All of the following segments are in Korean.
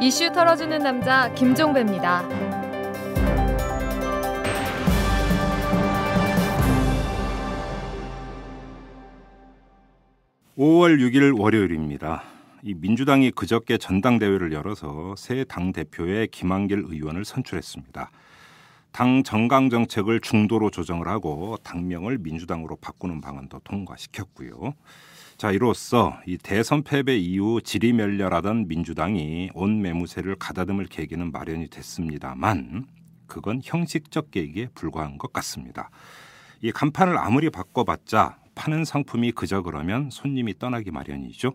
이슈 털어주는 남자 김종배입니다. 5월 6일 월요일입니다. 이 민주당이 그저께 전당대회를 열어서 새 당 대표에 김한길 의원을 선출했습니다. 당 정강 정책을 중도로 조정을 하고 당명을 민주당으로 바꾸는 방안도 통과시켰고요. 자, 이로써 이 대선 패배 이후 지리멸렬하던 민주당이 온 매무새를 가다듬을 계기는 마련이 됐습니다만 그건 형식적 계기에 불과한 것 같습니다. 이 간판을 아무리 바꿔봤자 파는 상품이 그저 그러면 손님이 떠나기 마련이죠.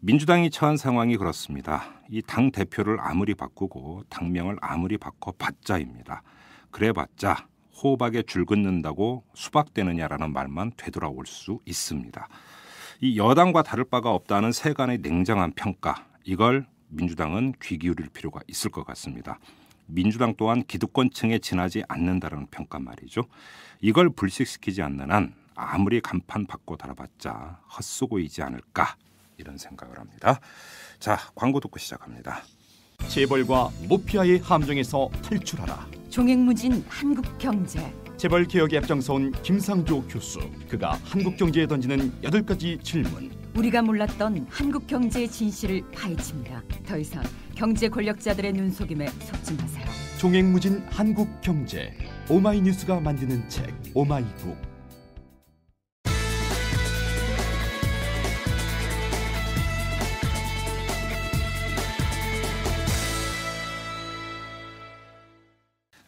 민주당이 처한 상황이 그렇습니다. 이 당 대표를 아무리 바꾸고 당명을 아무리 바꿔봤자입니다. 그래봤자 호박에 줄 긋는다고 수박되느냐라는 말만 되돌아올 수 있습니다. 이 여당과 다를 바가 없다는 세간의 냉정한 평가 이걸 민주당은 귀 기울일 필요가 있을 것 같습니다. 민주당 또한 기득권층에 지나지 않는다라는 평가 말이죠. 이걸 불식시키지 않는 한 아무리 간판 받고 달아봤자 헛수고이지 않을까 이런 생각을 합니다. 자 광고 듣고 시작합니다. 재벌과 모피아의 함정에서 탈출하라. 종횡무진 한국 경제. 재벌 개혁에 앞장서온 김상조 교수. 그가 한국 경제에 던지는 여덟 가지 질문. 우리가 몰랐던 한국 경제의 진실을 파헤칩니다. 더 이상 경제 권력자들의 눈속임에 속지 마세요. 종횡무진 한국 경제. 오마이뉴스가 만드는 책 오마이북.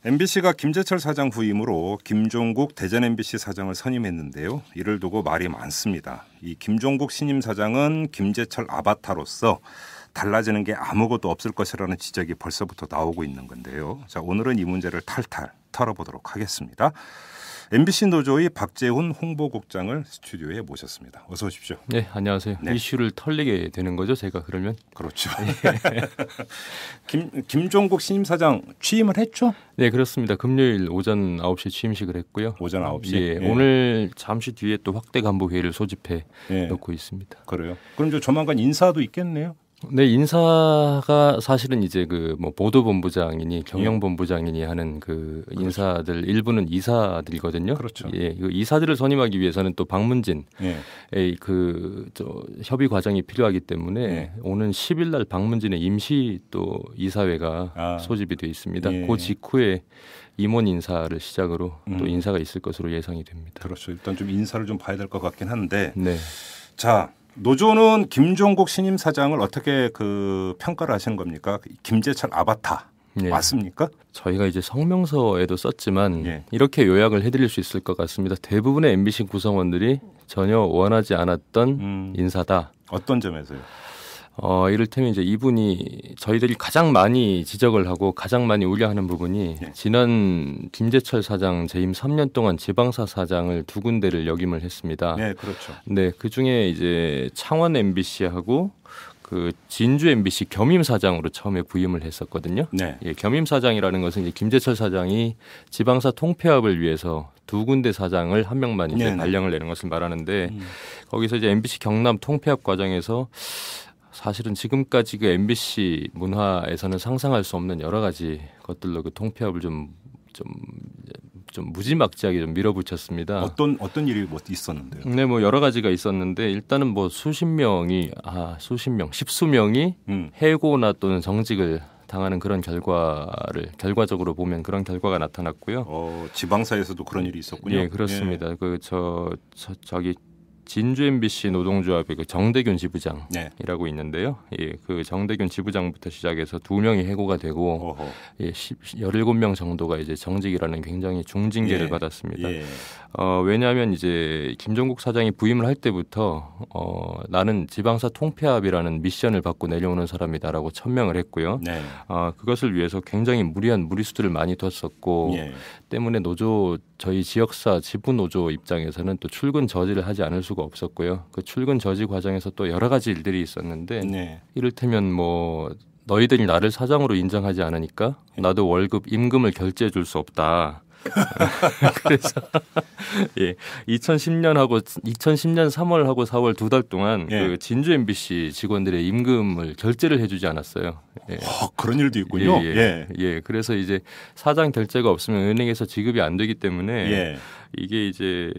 MBC가 김재철 사장 후임으로 김종국 대전 MBC 사장을 선임했는데요. 이를 두고 말이 많습니다. 이 김종국 신임 사장은 김재철 아바타로서 달라지는 게 아무것도 없을 것이라는 지적이 벌써부터 나오고 있는 건데요. 자, 오늘은 이 문제를 탈탈 털어보도록 하겠습니다. MBC 노조의 박재훈 홍보국장을 스튜디오에 모셨습니다. 어서 오십시오. 네, 안녕하세요. 네. 이슈를 털리게 되는 거죠, 제가 그러면? 그렇죠. 예. 김 김종국 신임 사장 취임을 했죠? 네, 그렇습니다. 금요일 오전 9시 취임식을 했고요. 오전 9시. 예, 예. 오늘 잠시 뒤에 또 확대 간부 회의를 소집해 예. 놓고 있습니다. 그래요. 그럼 저 조만간 인사도 있겠네요. 네, 인사가 사실은 이제 그 뭐 보도본부장이니 예. 경영본부장이니 하는 그 그렇죠. 인사들 일부는 이사들이거든요. 그렇죠. 예, 그 이사들을 선임하기 위해서는 또 방문진의 예. 그저 협의 과정이 필요하기 때문에 예. 오는 10일 날 방문진의 임시 또 이사회가 아. 소집이 돼 있습니다. 예. 그 직후에 임원 인사를 시작으로 음. 또 인사가 있을 것으로 예상이 됩니다. 그렇죠. 일단 좀 인사를 좀 봐야 될 것 같긴 한데. 네. 자, 노조는 김종국 신임 사장을 어떻게 그 평가를 하시는 겁니까? 김재철 아바타 예. 맞습니까? 저희가 이제 성명서에도 썼지만 예. 이렇게 요약을 해드릴 수 있을 것 같습니다. 대부분의 MBC 구성원들이 전혀 원하지 않았던 음, 인사다. 어떤 점에서요? 어, 이를테면 이제 이분이 저희들이 가장 많이 지적을 하고 가장 많이 우려하는 부분이 네. 지난 김재철 사장 재임 3년 동안 지방사 사장을 두 군데를 역임을 했습니다. 네, 그렇죠. 네, 그 중에 이제 창원 MBC하고 그 진주 MBC 겸임 사장으로 처음에 부임을 했었거든요. 네. 예, 겸임 사장이라는 것은 이제 김재철 사장이 지방사 통폐합을 위해서 두 군데 사장을 한 명만 이제 네네. 네. 발령을 내는 것을 말하는데 음. 거기서 이제 MBC 경남 통폐합 과정에서 사실은 지금까지 그 MBC 문화에서는 상상할 수 없는 여러 가지 것들로 그 통폐합을 좀 좀, 좀 무지막지하게 좀 밀어붙였습니다. 어떤 어떤 일이 뭐 있었는데요? 네, 뭐 여러 가지가 있었는데 일단은 뭐 수십 명이 아 수십 명, 십수 명이 음. 해고나 또는 정직을 당하는 그런 결과를 결과적으로 보면 그런 결과가 나타났고요. 어, 지방사에서도 그런 일이 있었군요. 예, 그렇습니다. 예. 그저 저기 진주 MBC 노동조합의 그 정대균 네. 지부장이라고 네. 있는데요. 예, 그 정대균 지부장부터 시작해서 두 명이 해고가 되고 어허. 예, 17, 명 정도가 이제 정직이라는 굉장히 중징계를 예. 받았습니다. 예. 어, 왜냐하면 이제 김종국 사장이 부임을 할 때부터 어, 나는 지방사 통폐합이라는 미션을 받고 내려오는 사람이다라고 천명을 했고요. 네. 어, 그것을 위해서 굉장히 무리한 무리수들을 많이 뒀었고 예. 때문에 노조 저희 지역사 지부 노조 입장에서는 또 출근 저지를 하지 않을 수가 없었고요. 그 출근 저지 과정에서 또 여러 가지 일들이 있었는데 네. 이를테면 뭐 너희들이 나를 사장으로 인정하지 않으니까 네. 나도 월급 임금을 결제해 줄 수 없다. 그래서 예, 2010년하고 2010년 3월하고 4월 두 달 동안 예. 그 진주 MBC 직원들의 임금을 결제를 해주지 않았어요. 예. 와, 아, 그런 일도 있군요. 예, 예, 예, 예, 그래서 이제 사장 결제가 없으면 은행에서 지급이 안 되기 때문에 예. 이게 이제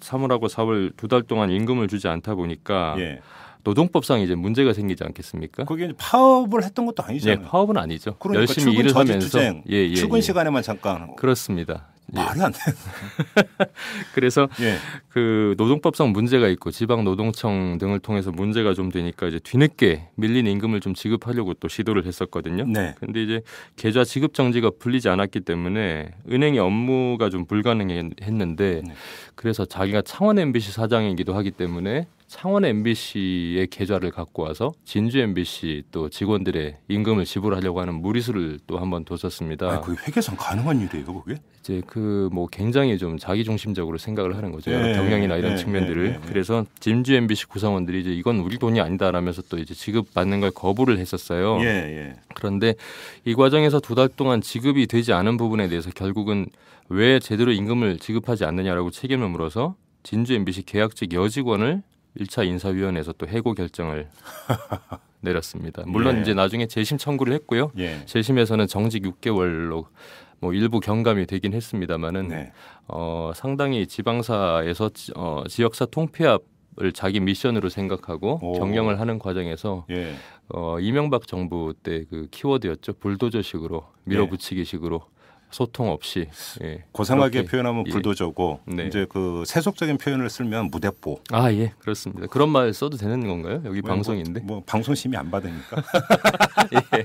3월하고 4월 두 달 동안 임금을 주지 않다 보니까. 예. 노동법상 이제 문제가 생기지 않겠습니까? 그게 파업을 했던 것도 아니잖아요. 예, 파업은 아니죠. 그러니까 열심히 일을 하면서 예, 예, 출근 예. 시간에만 잠깐 그렇습니다. 예. 말이 안 돼. 그래서 예. 그 노동법상 문제가 있고 지방 노동청 등을 통해서 문제가 좀 되니까 이제 뒤늦게 밀린 임금을 좀 지급하려고 또 시도를 했었거든요. 네. 근데 이제 계좌 지급 정지가 풀리지 않았기 때문에 은행의 업무가 좀 불가능했는데 네. 그래서 자기가 창원 MBC 사장이기도 하기 때문에 창원 MBC의 계좌를 갖고 와서 진주 MBC 또 직원들의 임금을 지불하려고 하는 무리수를 또 한 번 뒀었습니다. 아 그게 회계상 가능한 일이에요, 그게? 이제 그 뭐 굉장히 좀 자기중심적으로 생각을 하는 거죠. 예, 경영이나 이런 예, 측면들을. 예, 예, 예. 그래서 진주 MBC 구성원들이 이제 이건 우리 돈이 아니다라면서 또 이제 지급 받는 걸 거부를 했었어요. 예, 그런데 이 과정에서 두 달 동안 지급이 되지 않은 부분에 대해서 결국은 왜 제대로 임금을 지급하지 않느냐라고 책임을 물어서 진주 MBC 계약직 여직원을 1차 인사위원회에서 또 해고 결정을 내렸습니다. 물론 예. 이제 나중에 재심 청구를 했고요. 예. 재심에서는 정직 6개월로 뭐 일부 경감이 되긴 했습니다만은 네. 어, 상당히 지방사에서 어, 지역사 통폐합 을 자기 미션으로 생각하고 오. 경영을 하는 과정에서 예. 어, 이명박 정부 때 그 키워드였죠 불도저식으로 밀어붙이기식으로 소통 없이 예, 고상하게 표현하면 예. 불도저고 예. 네. 이제 그 세속적인 표현을 쓰면 무대뽀. 아 예, 그렇습니다. 그런 말 써도 되는 건가요? 여기 방송인데. 뭐, 뭐 방송 심의 안 받으니까. 예.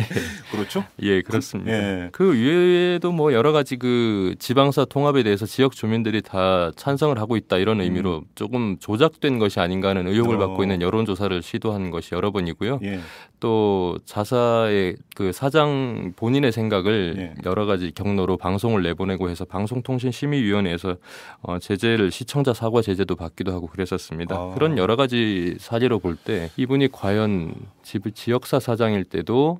예. 그렇죠? 예, 그렇습니다. 예. 그, 그 외에도 뭐 여러 가지 그 지방사 통합에 대해서 지역 주민들이 다 찬성을 하고 있다 이런 음. 의미로 음. 조금 조작된 것이 아닌가 하는 의혹을 어. 받고 있는 여론 조사를 시도한 것이 여러 번이고요. 예. 또 자사의 그 사장 본인의 생각을 여러 여러 가지 경로로 방송을 내보내고 해서 방송통신심의위원회에서 어, 제재를 시청자 사과 제재도 받기도 하고 그랬었습니다. 아. 그런 여러 가지 사례로 볼 때 이분이 과연 집 지역사 사장일 때도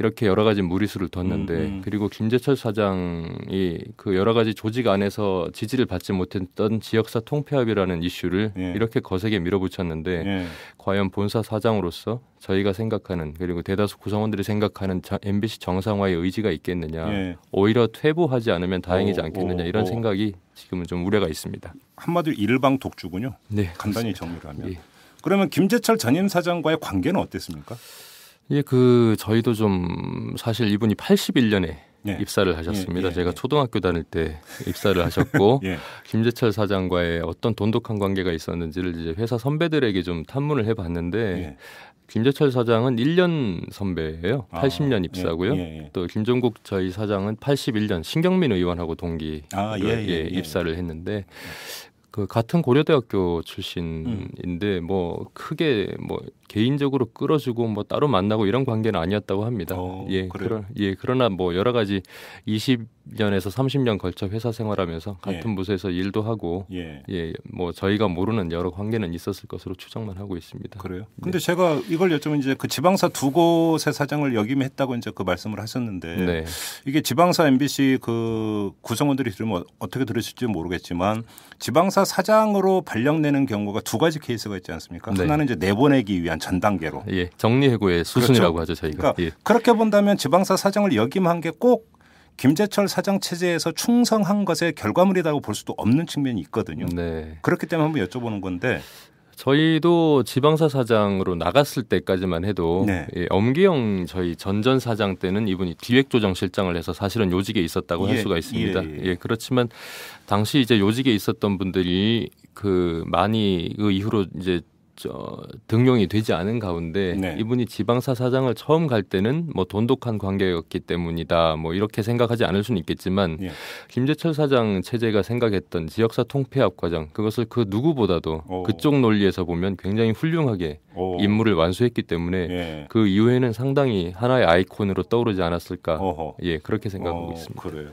이렇게 여러 가지 무리수를 뒀는데 음, 음. 그리고 김재철 사장이 그 여러 가지 조직 안에서 지지를 받지 못했던 지역사 통폐합이라는 이슈를 예. 이렇게 거세게 밀어붙였는데 예. 과연 본사 사장으로서 저희가 생각하는 그리고 대다수 구성원들이 생각하는 MBC 정상화의 의지가 있겠느냐 예. 오히려 퇴보하지 않으면 다행이지 오, 않겠느냐 이런 오. 생각이 지금은 좀 우려가 있습니다. 한마디로 일방 독주군요. 네, 간단히 그렇습니다. 정리를 하면. 예. 그러면 김재철 전임 사장과의 관계는 어땠습니까? 예, 그 저희도 좀 사실 이분이 81년에 네. 입사를 하셨습니다. 예, 예, 제가 예. 초등학교 다닐 때 입사를 하셨고 예. 김재철 사장과의 어떤 돈독한 관계가 있었는지를 이제 회사 선배들에게 좀 탐문을 해봤는데 예. 김재철 사장은 1년 선배예요. 아, 80년 예, 입사고요. 또 김종국 저희 사장은 81년 신경민 의원하고 동기 아, 예, 입사를 했는데 그 같은 고려대학교 음. 출신인데 음. 뭐 크게 뭐 개인적으로 끌어주고 뭐 따로 만나고 이런 관계는 아니었다고 합니다. 어, 예, 그러 예, 그러나 뭐 여러 가지 20 20년에서 30년 걸쳐 회사 생활하면서 예. 같은 예. 부서에서 일도 하고 예. 예. 뭐 저희가 모르는 여러 관계는 있었을 것으로 추정만 하고 있습니다. 그래요? 네. 근데 네. 제가 이걸 여쭤면 이제 그 지방사 두 곳의 사장을 역임했다고 이제 그 말씀을 하셨는데 네. 이게 지방사 MBC 그 구성원들이 들으면 어떻게 들으실지 모르겠지만 지방사 사장으로 발령내는 경우가 두 가지 케이스가 있지 않습니까? 네. 하나는 이제 내보내기 위한 전 단계로 예. 정리해고의 수순이라고 그렇죠? 하죠 저희가. 그러니까 예. 그렇게 본다면 지방사 사장을 역임한 게꼭 김재철 사장 체제에서 충성한 것의 결과물이라고 볼 수도 없는 측면이 있거든요. 네. 그렇기 때문에 한번 여쭤보는 건데 저희도 지방사 사장으로 나갔을 때까지만 해도 네. 예, 엄기영 저희 전전 사장 때는 이분이 기획조정실장을 해서 사실은 요직에 있었다고 예, 할 수가 있습니다. 예, 예, 예, 그렇지만 당시 이제 요직에 있었던 분들이 그 많이 그 이후로 이제 저 등용이 되지 않은 가운데 네. 이분이 지방사 사장을 처음 갈 때는 뭐 돈독한 관계였기 때문이다 뭐 이렇게 생각하지 않을 수는 있겠지만 예. 김재철 사장 체제가 생각했던 지역사 통폐합 과정 그것을 그 누구보다도 오. 그쪽 논리에서 보면 굉장히 훌륭하게 오. 임무를 완수했기 때문에 예. 그 이후에는 상당히 하나의 아이콘으로 떠오르지 않았을까 어허. 예 그렇게 생각하고 어, 있습니다. 그래요.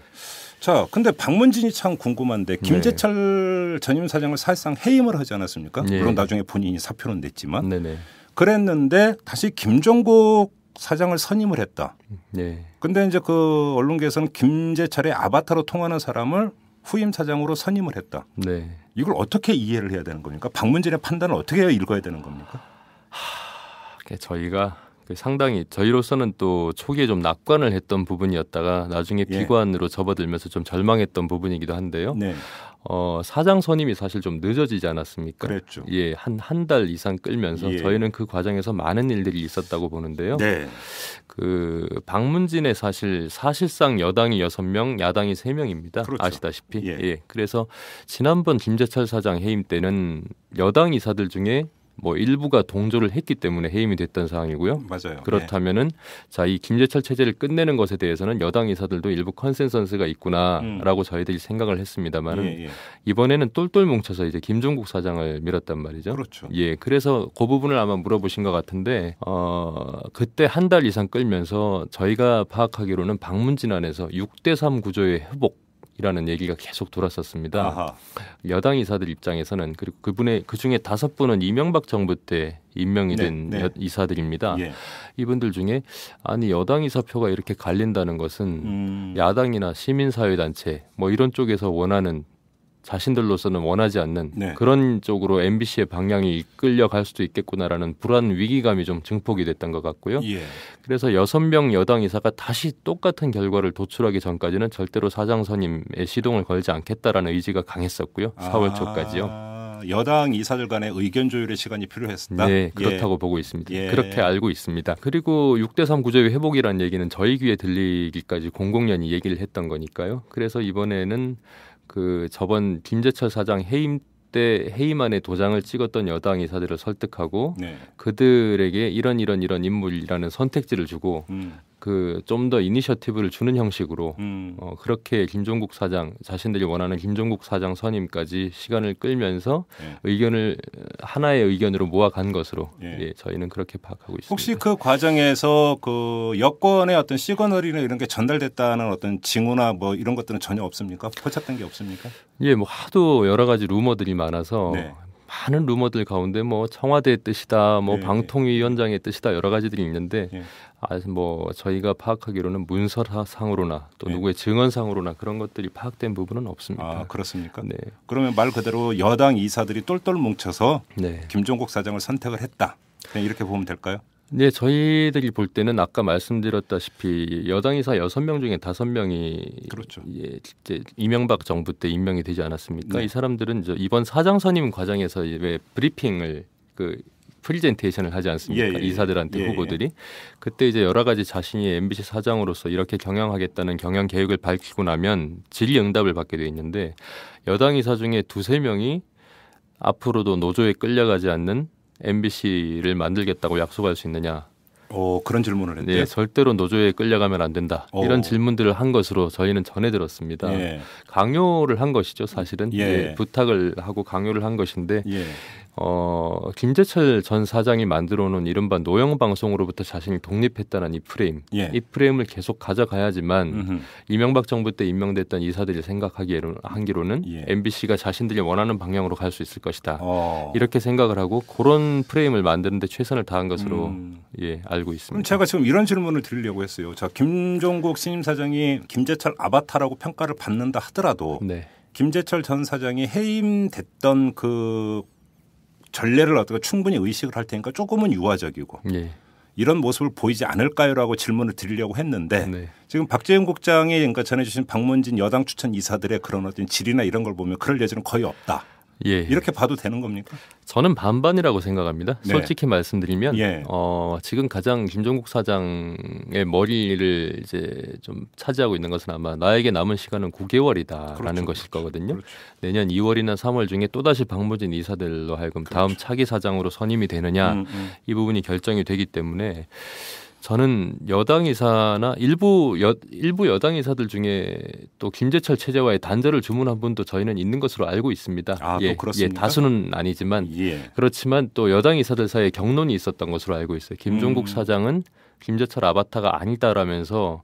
자, 근데 박문진이 참 궁금한데 네. 김재철 네. 전임 사장을 사실상 해임을 하지 않았습니까? 네. 물론 나중에 본인이 사표는 냈지만 네. 그랬는데 다시 김종국 사장을 선임을 했다. 네. 근데 이제 그 언론계에서는 김재철의 아바타로 통하는 사람을 후임 사장으로 선임을 했다. 네. 이걸 어떻게 이해를 해야 되는 겁니까? 박문진의 판단을 어떻게 읽어야 되는 겁니까? 하... 저희가 그 상당히 저희로서는 또 초기에 좀 낙관을 했던 부분이었다가 나중에 예. 비관으로 접어들면서 좀 절망했던 부분이기도 한데요. 네. 어, 사장 선임이 사실 좀 늦어지지 않았습니까? 그랬죠. 예, 한 한 달 이상 끌면서 예. 저희는 그 과정에서 많은 일들이 있었다고 보는데요. 네. 그 방문진에 사실 사실상 여당이 여섯 명 야당이 세명입니다 그렇죠. 아시다시피. 예. 예. 그래서 지난번 김재철 사장 해임 때는 여당 이사들 중에 뭐 일부가 동조를 했기 때문에 해임이 됐던 상황이고요. 맞아요. 그렇다면은 네. 자이 김재철 체제를 끝내는 것에 대해서는 여당 의사들도 일부 컨센서스가 있구나라고 음. 저희들이 생각을 했습니다만은 예, 예. 이번에는 똘똘 뭉쳐서 이제 김종국 사장을 밀었단 말이죠. 그렇죠. 예, 그래서 그 부분을 아마 물어보신 것 같은데 어 그때 한 달 이상 끌면서 저희가 파악하기로는 방문진 안에서 6대3 구조의 회복 이라는 얘기가 계속 돌았었습니다. 아하. 여당 이사들 입장에서는 그리고 그분의 그 중에 다섯 분은 이명박 정부 때 임명이 네, 된 네. 이사들입니다. 예. 이분들 중에 아니 여당 이사표가 이렇게 갈린다는 것은 음. 야당이나 시민사회단체 뭐 이런 쪽에서 원하는 자신들로서는 원하지 않는 네. 그런 쪽으로 MBC의 방향이 이끌려갈 수도 있겠구나라는 불안 위기감이 좀 증폭이 됐던 것 같고요. 예. 그래서 여섯 명 여당 이사가 다시 똑같은 결과를 도출하기 전까지는 절대로 사장 선임에 시동을 걸지 않겠다라는 의지가 강했었고요. 4월 아, 초까지요. 여당 이사들 간의 의견 조율의 시간이 필요했습니다 네, 예. 그렇다고 예. 보고 있습니다. 예. 그렇게 알고 있습니다. 그리고 6대3 구조의 회복이라는 얘기는 저희 귀에 들리기까지 공공연히 얘기를 했던 거니까요. 그래서 이번에는 그 저번 김재철 사장 해임 때 해임안에 도장을 찍었던 여당 의사들을 설득하고 네. 그들에게 이런 이런 이런 인물이라는 선택지를 주고 음. 그좀더 이니셔티브를 주는 형식으로 음. 어, 그렇게 김종국 사장 자신들이 원하는 김종국 사장 선임까지 시간을 끌면서 예. 의견을 하나의 의견으로 모아간 것으로 예. 예. 저희는 그렇게 파악하고 있습니다. 혹시 그 과정에서 그 여권의 어떤 시그널이나 이런 게 전달됐다는 어떤 징후나 뭐 이런 것들은 전혀 없습니까? 포착된 게 없습니까? 예, 뭐 하도 여러 가지 루머들이 많아서 네. 많은 루머들 가운데 뭐 청와대의 뜻이다, 뭐 네. 방통위원장의 뜻이다 여러 가지들이 있는데 네. 예. 아뭐 저희가 파악하기로는 문서상으로나 또 네. 누구의 증언상으로나 그런 것들이 파악된 부분은 없습니다. 아 그렇습니까? 네. 그러면 말 그대로 여당 이사들이 똘똘 뭉쳐서 네. 김종국 사장을 선택을 했다. 그냥 이렇게 보면 될까요? 네, 저희들이 볼 때는 아까 말씀드렸다시피 여당이사 6명 중에 5 명이 그렇죠. 예, 이제 이명박 정부 때 임명이 되지 않았습니까? 네. 이 사람들은 저 이번 사장 선임 과정에서 왜 브리핑을 그 프리젠테이션을 하지 않습니까? 예, 예. 예. 이사들한테 예, 예, 후보들이 그때 이제 여러 가지 자신이 MBC 사장으로서 이렇게 경영하겠다는 경영 계획을 밝히고 나면 질의응답을 받게 돼 있는데 여당 이사 중에 두세 명이 앞으로도 노조에 끌려가지 않는 MBC를 만들겠다고 약속할 수 있느냐. 오, 어, 그런 질문을 했대요. 예, 네, 절대로 노조에 끌려가면 안 된다. 오. 어. 이런 질문들을 한 것으로 저희는 전해 들었습니다. 예. 강요를 한 것이죠, 사실은. 예. 예 부탁을 하고 강요를 한 것인데 예. 어, 김재철 전 사장이 만들어 놓은 이른바 노영 방송으로부터 자신이 독립했다는 이 프레임. 예. 이 프레임을 계속 가져가야지만 음흠. 이명박 정부 때 임명됐던 이사들이 생각하기에는 한기로는 예. MBC가 자신들이 원하는 방향으로 갈 수 있을 것이다. 어. 이렇게 생각을 하고 그런 프레임을 만드는데 최선을 다한 것으로 음. 예, 알고 있습니다. 제가 지금 이런 질문을 드리려고 했어요. 자, 김종국 신임 사장이 김재철 아바타라고 평가를 받는다 하더라도 네. 김재철 전 사장이 해임됐던 그 전례를 어떻게 충분히 의식을 할 테니까 조금은 유화적이고 예. 이런 모습을 보이지 않을까요라고 질문을 드리려고 했는데 네. 지금 박재현 국장이 그러니까 전해주신 박문진 여당 추천 이사들의 그런 어떤 질이나 이런 걸 보면 그럴 예정은 거의 없다. 예. 이렇게 봐도 되는 겁니까? 저는 반반이라고 생각합니다. 네. 솔직히 말씀드리면 예. 어, 지금 가장 김종국 사장의 머리를 이제 좀 차지하고 있는 것은 아마 나에게 남은 시간은 9개월이다라는 그렇죠, 그렇죠, 것일 그렇죠, 거거든요. 그렇죠. 내년 2월이나 3월 중에 또 다시 박무진 이사들로 하여금 다음 그렇죠. 차기 사장으로 선임이 되느냐 음, 음. 이 부분이 결정이 되기 때문에 저는 여당 이사나 일부 여, 일부 여당 이사들 중에 또 김재철 체제와의 단절을 주문한 분도 저희는 있는 것으로 알고 있습니다. 아, 예, 예, 다수는 아니지만 예. 그렇지만 또 여당 이사들 사이에 경론이 있었던 것으로 알고 있어요. 김종국 음. 사장은 김재철 아바타가 아니다라면서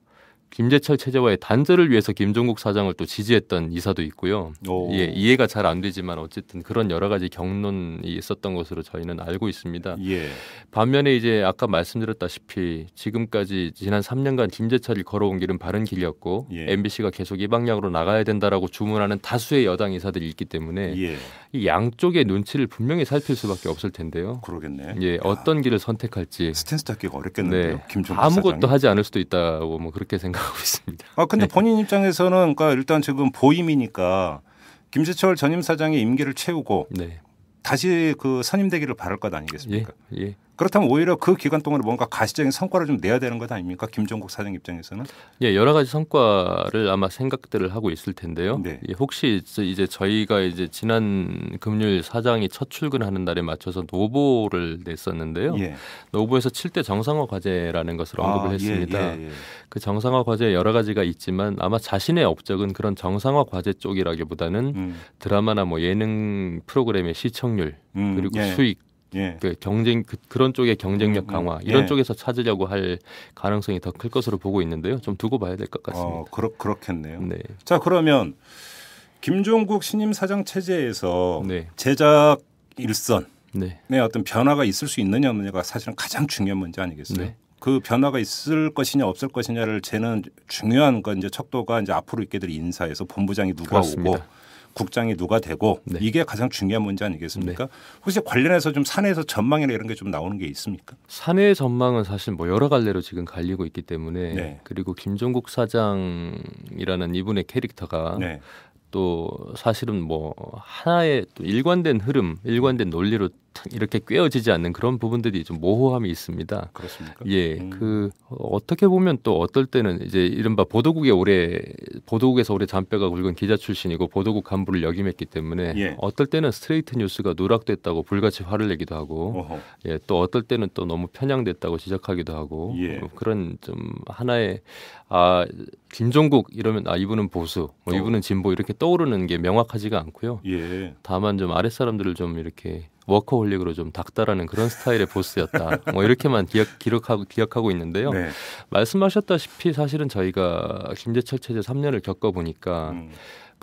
김재철 체제와의 단절을 위해서 김종국 사장을 또 지지했던 이사도 있고요. 오. 예, 이해가 잘 안 되지만 어쨌든 그런 여러 가지 경론이 있었던 것으로 저희는 알고 있습니다. 예. 반면에 이제 아까 말씀드렸다시피 지금까지 지난 3년간 김재철이 걸어온 길은 바른 길이었고 예. MBC가 계속 이 방향으로 나가야 된다라고 주문하는 다수의 여당 이사들이 있기 때문에 예. 이 양쪽의 눈치를 분명히 살필 수밖에 없을 텐데요. 그러겠네. 예, 야. 어떤 길을 선택할지 스탠스 잡기가 어렵겠는데요. 네. 김종국 아무것도 사장이? 하지 않을 수도 있다고 뭐 그렇게 생각. 생각하고 있습니다. 아 근데 네. 본인 입장에서는 그러니까 일단 지금 보임이니까 김재철 전임 사장의 임기를 채우고 네. 다시 그 선임되기를 바랄 것 아니겠습니까? 예, 예. 그렇다면 오히려 그 기간 동안에 뭔가 가시적인 성과를 좀 내야 되는 것 아닙니까? 김종국 사장 입장에서는? 예, 여러 가지 성과를 아마 생각들을 하고 있을 텐데요. 네. 예, 혹시 이제 저희가 이제 지난 금요일 사장이 첫 출근하는 날에 맞춰서 노보를 냈었는데요. 예. 노보에서 7대 정상화 과제라는 것을 언급을 아, 예, 했습니다. 예, 예, 그 정상화 과제 여러 가지가 있지만 아마 자신의 업적은 그런 정상화 과제 쪽이라기보다는 음. 드라마나 뭐 예능 프로그램의 시청률 음, 그리고 예. 수익 예. 그 경쟁 그, 런 쪽의 경쟁력 음, 음. 강화 예. 이런 예. 쪽에서 찾으려고 할 가능성이 더 클 것으로 보고 있는데요. 좀 두고 봐야 될 것 같습니다. 어, 그렇 그렇겠네요. 네. 자 그러면 김종국 신임 사장 체제에서 네. 제작 일선의 네. 어떤 변화가 있을 수 있느냐 없느냐가 사실은 가장 중요한 문제 아니겠어요? 네. 그 변화가 있을 것이냐 없을 것이냐를 쟤는 중요한 건 이제 척도가 이제 앞으로 있게 될 인사에서 본부장이 누가 그렇습니다. 오고 국장이 누가 되고 네. 이게 가장 중요한 문제 아니겠습니까? 네. 혹시 관련해서 좀 사내에서 전망이나 이런 게 좀 나오는 게 있습니까? 사내 전망은 사실 뭐 여러 갈래로 지금 갈리고 있기 때문에 네. 그리고 김종국 사장이라는 이분의 캐릭터가 네. 또 사실은 뭐 하나의 또 일관된 흐름, 일관된 논리로 이렇게 꿰어지지 않는 그런 부분들이 좀 모호함이 있습니다. 그렇습니까? 예, 음. 그 어떻게 보면 또 어떨 때는 이제 이른바 보도국에 오래 보도국에서 오래 잔뼈가 굵은 기자 출신이고 보도국 간부를 역임했기 때문에 예. 어떨 때는 스트레이트 뉴스가 누락됐다고 불같이 화를 내기도 하고 예, 또 어떨 때는 또 너무 편향됐다고 지적하기도 하고 예. 뭐 그런 좀 하나의 아 김종국 이러면 아 이분은 보수, 뭐 이분은 진보 이렇게 떠오르는 게 명확하지가 않고요. 예. 다만 좀 아랫 사람들을 좀 이렇게 워커홀릭으로 좀닦달하는 그런 스타일의 보스였다. 뭐 이렇게만 기억, 기록하고 기억하고 있는데요. 네. 말씀하셨다시피 사실은 저희가 김대철 체제 3년을 겪어 보니까 음.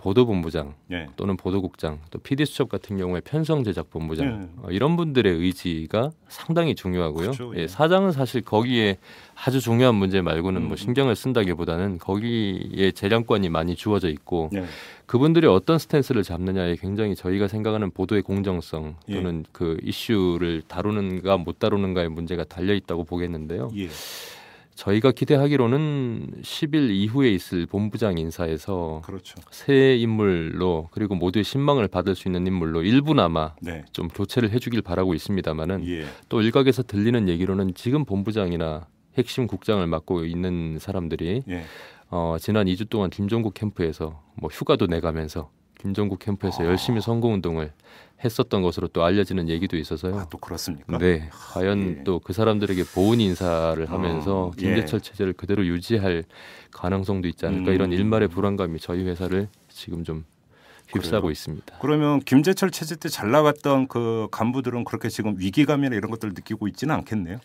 보도본부장 네. 또는 보도국장 또 PD수첩 같은 경우에 편성 제작 본부장 네. 어, 이런 분들의 의지가 상당히 중요하고요. 그렇 예. 예. 사장은 사실 거기에 아주 중요한 문제 말고는 뭐 음. 뭐 신경을 쓴다기보다는 거기에 재량권이 많이 주어져 있고 네. 그분들이 어떤 스탠스를 잡느냐에 굉장히 저희가 생각하는 보도의 공정성 또는 예. 그 이슈를 다루는가 못 다루는가의 문제가 달려 있다고 보겠는데요. 저희가 기대하기로는 10일 이후에 있을 본부장 인사에서 그렇죠. 새 인물로 그리고 모두의 신망을 받을 수 있는 인물로 일부나마 네. 좀 교체를 해주길 바라고 있습니다만은 예. 또 일각에서 들리는 얘기로는 지금 본부장이나 핵심 국장을 맡고 있는 사람들이 예. 어, 지난 2주 동안 김종국 캠프에서 뭐 휴가도 내가면서 김종국 캠프에서 아. 열심히 선거 운동을 했었던 것으로 또 알려지는 얘기도 있어서요. 아, 또 그렇습니까? 네. 아, 과연 예. 또그 사람들에게 보은 인사를 아, 하면서 어, 김재철 예. 체제를 그대로 유지할 가능성도 있지 않을까 음. 이런 일말의 불안감이 저희 회사를 지금 좀 휩싸고 그래요. 있습니다. 그러면 김재철 체제 때 잘 나갔던 그 간부들은 그렇게 지금 위기감이나 이런 것들을 느끼고 있지는 않겠네요.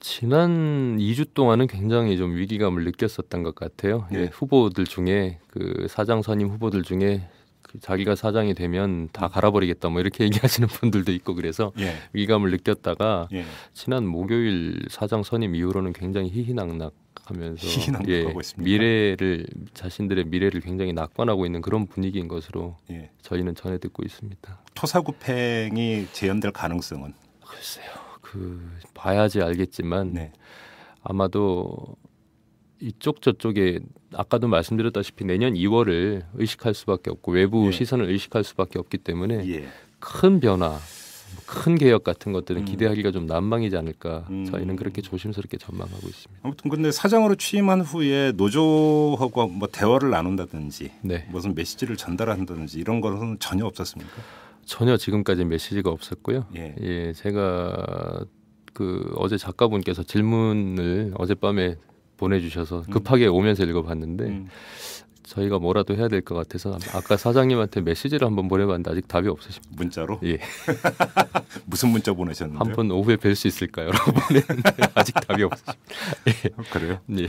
지난 2주 동안은 굉장히 좀 위기감을 느꼈었던 것 같아요. 예. 예. 후보들 중에 그 사장 선임 후보들 중에 그 자기가 사장이 되면 다 음. 갈아버리겠다 뭐 이렇게 얘기하시는 분들도 있고 그래서 예. 위감을 느꼈다가 예. 지난 목요일 사장 선임 이후로는 굉장히 희희낙낙 하면서 예, 미래를 자신들의 미래를 굉장히 낙관하고 있는 그런 분위기인 것으로 예. 저희는 전해 듣고 있습니다. 토사구팽이 재현될 가능성은 글쎄요. 그 봐야지 알겠지만 네. 아마도 이쪽 저쪽에 아까도 말씀드렸다시피 내년 2월을 의식할 수밖에 없고 외부 예. 시선을 의식할 수밖에 없기 때문에 예. 큰 변화, 뭐 큰 개혁 같은 것들은 음. 기대하기가 좀 난망이지 않을까 음. 저희는 그렇게 조심스럽게 전망하고 있습니다. 아무튼 근데 사장으로 취임한 후에 노조하고 뭐 대화를 나눈다든지 네. 무슨 메시지를 전달한다든지 이런 것은 전혀 없었습니까? 전혀 지금까지 메시지가 없었고요. 예, 예 제가 그 어제 작가분께서 질문을 어젯밤에 보내주셔서 음. 급하게 오면서 읽어봤는데 음. 저희가 뭐라도 해야 될 것 같아서 아까 사장님한테 메시지를 한번 보내봤는데 아직 답이 없으십니다. 문자로? 예. 무슨 문자 보내셨는데 한번 오후에 뵐 수 있을까요?라고 보 아직 답이 없으십니다. 예. 아, 그래요? 예.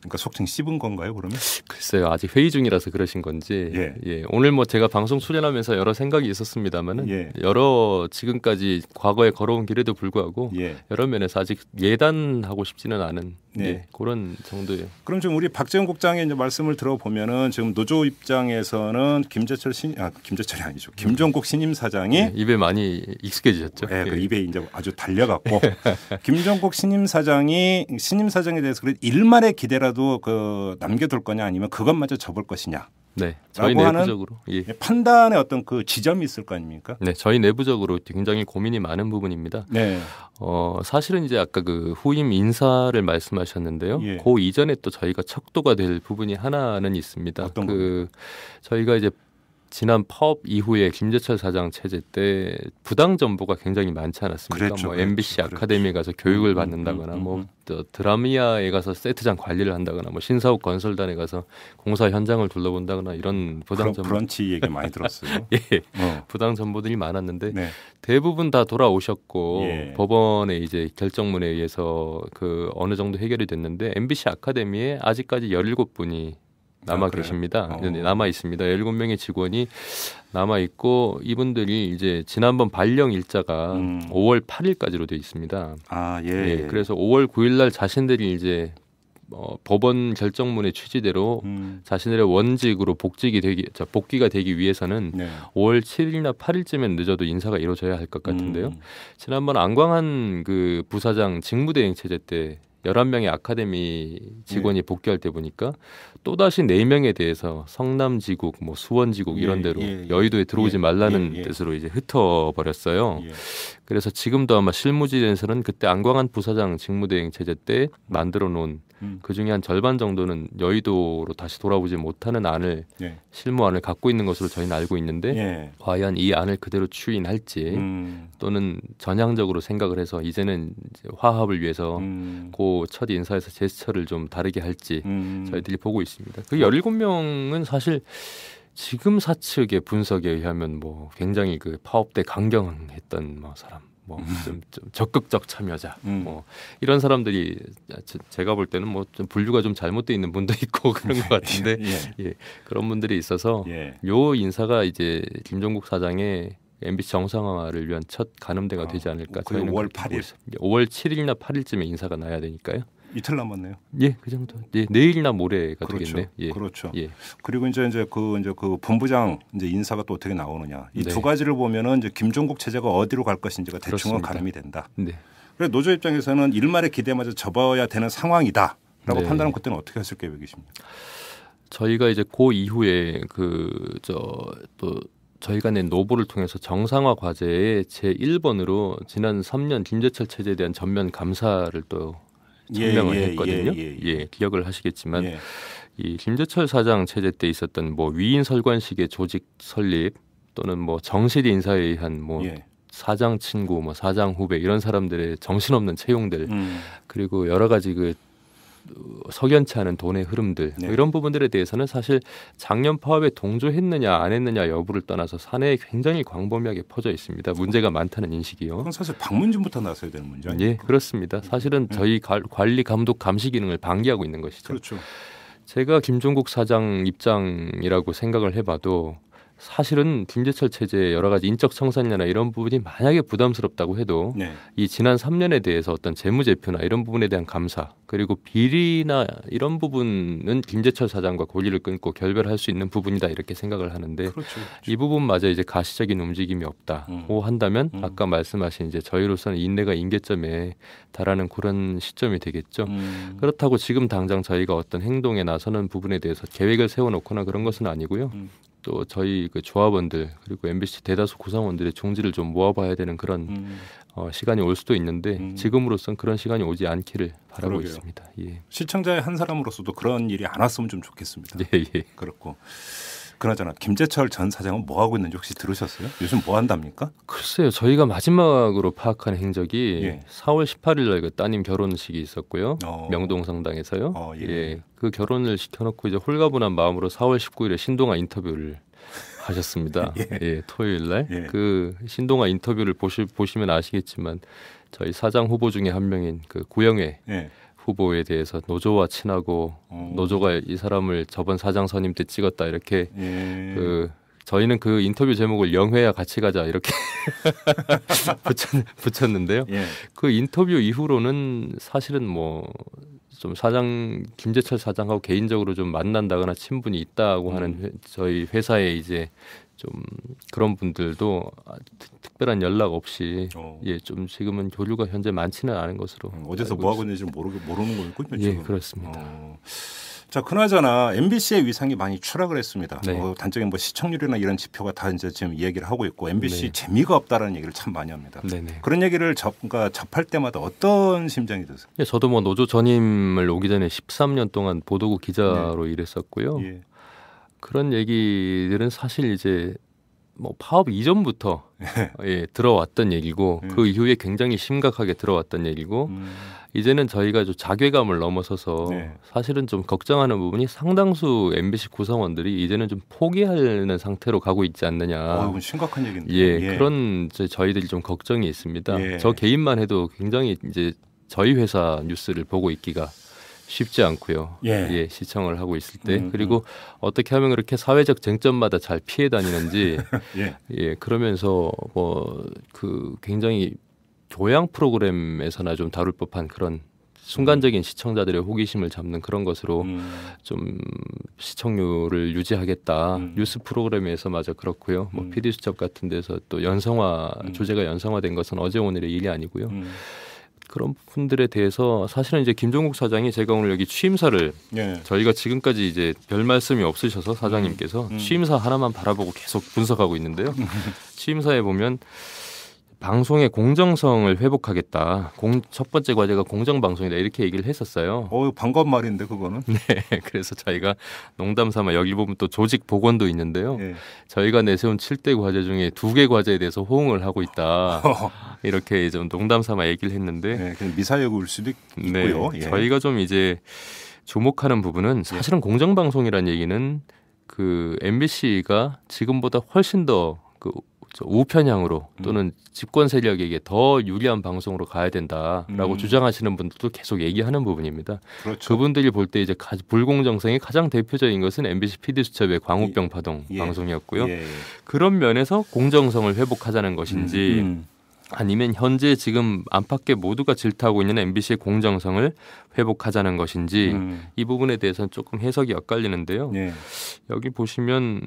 그러니까 속칭 씹은 건가요, 그러면? 글쎄요, 아직 회의 중이라서 그러신 건지. 예. 예. 오늘 뭐 제가 방송 출연하면서 여러 생각이 있었습니다만은 예. 여러 지금까지 과거에 걸어온 길에도 불구하고 예. 여러 면에서 아직 예단하고 싶지는 않은 예. 예 그런 정도예요. 그럼 지금 우리 박재훈 국장의 이제 말씀을 들어보면. 보면 지금 노조 입장에서는 김재철 신, 아, 김재철이 아니죠. 김종국 신임 사장이 네, 예, 입에 많이 익숙해지셨죠. 네, 그 예. 입에 이제 아주 달려갔고 김종국 신임 사장이 신임 사장에 대해서 그래 일말의 기대라도 그 남겨둘 거냐 아니면 그것마저 접을 것이냐. 네. 저희 내부적으로 예. 예. 판단의 어떤 그 지점이 있을 거 아닙니까? 네, 저희 내부적으로 굉장히 고민이 많은 부분입니다. 네. 어, 사실은 이제 아까 그 후임 인사를 말씀하셨는데요. 예. 그 이전에 또 저희가 척도가 될 부분이 하나는 있습니다. 그 거? 저희가 이제 지난 파업 이후에 김재철 사장 체제 때 부당 정보가 굉장히 많지 않았습니까? 그랬죠, 뭐 MBC 그랬죠. 아카데미 가서 교육을 음, 음, 받는다거나 음, 음, 뭐 음. 드라미아에 가서 세트장 관리를 한다거나 뭐 신사옥 건설단에 가서 공사 현장을 둘러본다거나 이런 부당 정보 브런치 얘기 많이 들었어요. 예, 어. 부당 정보들이 많았는데 네. 대부분 다 돌아오셨고 예. 법원의 이제 결정문에 의해서 그 어느 정도 해결이 됐는데 MBC 아카데미에 아직까지 17분이 남아 아, 계십니다. 어. 남아 있습니다. 7명의 직원이 남아 있고 이분들이 이제 지난번 발령 일자가 음. 5월 8일까지로 되어 있습니다. 아, 예. 네, 예. 그래서 5월 9일 날 자신들이 이제 어, 법원 결정문의 취지대로 음. 자신들의 원직으로 복직이 되기 자, 복귀가 되기 위해서는 네. 5월 7일이나 8일쯤엔 늦어도 인사가 이루어져야 할 것 같은데요. 음. 지난번 안광한 그 부사장 직무대행 체제 때1 1 명의 아카데미 직원이 예. 복귀할 때 보니까 또다시 4명에 대해서 성남지국, 뭐 수원지국 이런 예, 데로 예, 예, 여의도에 들어오지 예, 말라는 예, 뜻으로 이제 흩어버렸어요. 그래서 지금도 아마 실무진에서는 그때 안광한 부사장 직무대행 체제 때 만들어 놓은 음. 그 중에 한 절반 정도는 여의도로 다시 돌아오지 못하는 안을 예. 실무안을 갖고 있는 것으로 저희는 알고 있는데 예. 과연 이 안을 그대로 추인할지 음. 또는 전향적으로 생각을 해서 이제는 이제 화합을 위해서 음. 그첫 인사에서 제스처를 좀 다르게 할지 음. 저희들이 보고 있습니다. 그 열일곱 명은 사실 지금 사측의 분석에 의하면 뭐 굉장히 그 파업 때 강경했던 뭐 사람 뭐좀 음. 좀 적극적 참여자 음. 뭐 이런 사람들이 아, 제, 가볼 때는 뭐 좀 분류가 좀 잘못돼 있는 분도 있고 그런 것 예, 같은데 예. 예. 그런 분들이 있어서 예. 요 인사가 이제 김종국 사장의 MBC 정상화를 위한 첫 가늠대가 아, 되지 않을까 어, 그 저는 5월 8일 5월 7일이나 8일쯤에 인사가 나야 되니까요. 이틀 남았네요. 예, 그 정도. 예, 내일이나 모레가 그렇죠. 되겠네요. 예. 그렇죠. 예. 그리고 이제 이제 그 이제 그 본부장 이제 인사가 또 어떻게 나오느냐. 이두 네. 가지를 보면은 이제 김종국 체제가 어디로 갈 것인지가 대충은 그렇습니다. 가늠이 된다. 네. 그래 노조 입장에서는 일말의 기대마저 접어야 되는 상황이다라고 네. 판단하 그때는 어떻게 하실 계획이십니까? 저희가 이제 그 이후에 그 저 또 저희가 낸 노보를 통해서 정상화 과제의 제 1번으로 지난 3년 김재철 체제에 대한 전면 감사를 또 천명을 예, 예, 했거든요. 예, 예, 예. 예 기억을 하시겠지만 이 김재철 사장 체제 때 있었던 뭐 위인 설관식의 조직 설립 또는 뭐 정실 인사에 의한 뭐 사장 친구, 뭐 사장 후배 이런 사람들의 정신없는 채용들 음. 그리고 여러 가지 그 석연치 않은 돈의 흐름들 뭐 네. 뭐 이런 부분들에 대해서는 사실 작년 파업에 동조했느냐 안 했느냐 여부를 떠나서 사내에 굉장히 광범위하게 퍼져 있습니다. 문제가 많다는 인식이요. 그건 사실 방문진부터 나서야 되는 문제 아니에요? 예, 그렇습니다. 사실은 네. 저희 가, 관리 감독 감시 기능을 방기하고 있는 것이죠. 그렇죠. 제가 김종국 사장 입장이라고 생각을 해봐도 사실은 김재철 체제의 여러 가지 인적 청산이나 이런 부분이 만약에 부담스럽다고 해도 네. 이 지난 3년에 대해서 어떤 재무제표나 이런 부분에 대한 감사 그리고 비리나 이런 부분은 김재철 사장과 고리를 끊고 결별할 수 있는 부분이다 이렇게 생각을 하는데 그렇죠, 그렇죠. 이 부분마저 이제 가시적인 움직임이 없다고 음. 한다면 음. 아까 말씀하신 이제 저희로서는 인내가 임계점에 달하는 그런 시점이 되겠죠. 음. 그렇다고 지금 당장 저희가 어떤 행동에 나서는 부분에 대해서 계획을 세워놓거나 그런 것은 아니고요. 음. 또 저희 그 조합원들 그리고 MBC 대다수 구성원들의 종지를 좀 모아봐야 되는 그런 음. 어, 시간이 올 수도 있는데 음. 지금으로선 그런 시간이 오지 않기를 바라고 그러게요. 있습니다. 예. 시청자의 한 사람으로서도 그런 일이 안 왔으면 좀 좋겠습니다. 예, 예. 그렇고 그나저나 김재철 전 사장은 뭐 하고 있는지 혹시 들으셨어요? 요즘 뭐 한답니까? 글쎄요. 저희가 마지막으로 파악한 행적이 예. 4월 18일 날 그 따님 결혼식이 있었고요. 어. 명동성당에서요. 어, 예. 예. 그 결혼을 시켜놓고 이제 홀가분한 마음으로 4월 19일에 신동아 인터뷰를 하셨습니다. 예. 예. 토요일 날. 예. 그 신동아 인터뷰를 보시, 보시면 아시겠지만 저희 사장 후보 중에 한 명인 그 고영애 예. 후보에 대해서 노조와 친하고 오. 어. 노조가 이 사람을 저번 사장 선임 때 찍었다 이렇게 예. 그 저희는 그 인터뷰 제목을 영회야 같이 가자 이렇게 붙였, 는데요그 예. 인터뷰 이후로는 사실은 뭐 좀 사장 김재철 사장하고 개인적으로 좀 만난다거나 친분이 있다고 음. 하는 회, 저희 회사에 이제 좀 그런 분들도 아, 특별한 연락 없이 어. 예좀 지금은 교류가 현재 많지는 않은 것으로 음, 어디서 뭐 하고 있는지 모르 모르는 거군요. 예 그렇습니다. 어. 자 그나저나 MBC의 위상이 많이 추락을 했습니다. 네. 어, 단적인 뭐 시청률이나 이런 지표가 다 이제 지금 얘기를 하고 있고 MBC 네. 재미가 없다라는 얘기를 참 많이 합니다. 네네. 네. 그런 얘기를 접, 그러니까 접할 때마다 어떤 심정이 드세요? 예, 저도 뭐 노조 전임을 오기 전에 13년 동안 보도국 기자로 네. 일했었고요. 예. 그런 얘기들은 사실 이제 뭐 파업 이전부터 네. 예, 들어왔던 얘기고 음. 그 이후에 굉장히 심각하게 들어왔던 얘기고 음. 이제는 저희가 좀 자괴감을 넘어서서 네. 사실은 좀 걱정하는 부분이 상당수 MBC 구성원들이 이제는 좀 포기하는 상태로 가고 있지 않느냐. 아, 심각한 얘기인데. 예, 예. 그런 저희들이 좀 걱정이 있습니다. 예. 저 개인만 해도 굉장히 이제 저희 회사 뉴스를 보고 있기가 쉽지 않고요. 예. 예 시청을 하고 있을 때 음, 그리고 음. 어떻게 하면 그렇게 사회적 쟁점마다 잘 피해 다니는지 예. 예. 그러면서 뭐 그 굉장히 교양 프로그램에서나 좀 다룰 법한 그런 순간적인 시청자들의 호기심을 잡는 그런 것으로 음. 좀 시청률을 유지하겠다. 음. 뉴스 프로그램에서마저 그렇고요. 뭐 PD 수첩 같은 데서 또 연성화 조제가 연성화된 것은 어제 오늘의 일이 아니고요. 그런 분들에 대해서 사실은 이제 김종국 사장이 제가 오늘 여기 취임사를 예. 저희가 지금까지 이제 별 말씀이 없으셔서 사장님께서 음, 음. 취임사 하나만 바라보고 계속 분석하고 있는데요. 취임사에 보면 방송의 공정성을 회복하겠다. 공, 첫 번째 과제가 공정 방송이다 이렇게 얘기를 했었어요. 어, 반가운 말인데 그거는. 네, 그래서 저희가 농담 삼아 여기 보면 또 조직 복원도 있는데요. 네. 저희가 내세운 7대 과제 중에 두 개 과제에 대해서 호응을 하고 있다. 이렇게 좀 농담 삼아 얘기를 했는데. 네, 그냥 미사여구 올 수도 네. 있고요. 네, 예. 저희가 좀 이제 주목하는 부분은 예. 사실은 예. 공정 방송이란 얘기는 그 MBC가 지금보다 훨씬 더그 저 우편향으로 음. 또는 집권 세력에게 더 유리한 방송으로 가야 된다라고 음. 주장하시는 분들도 계속 얘기하는 부분입니다. 그렇죠. 그분들이 볼 때 이제 불공 정성이 가장 대표적인 것은 MBC PD 수첩의 광우병 예. 파동 예. 방송이었고요. 예, 예. 그런 면에서 공정성을 회복하자는 것인지 음. 음. 아니면 현재 지금 안팎에 모두가 질타하고 있는 MBC의 공정성을 회복하자는 것인지 음. 이 부분에 대해서는 조금 해석이 엇갈리는데요. 예. 여기 보시면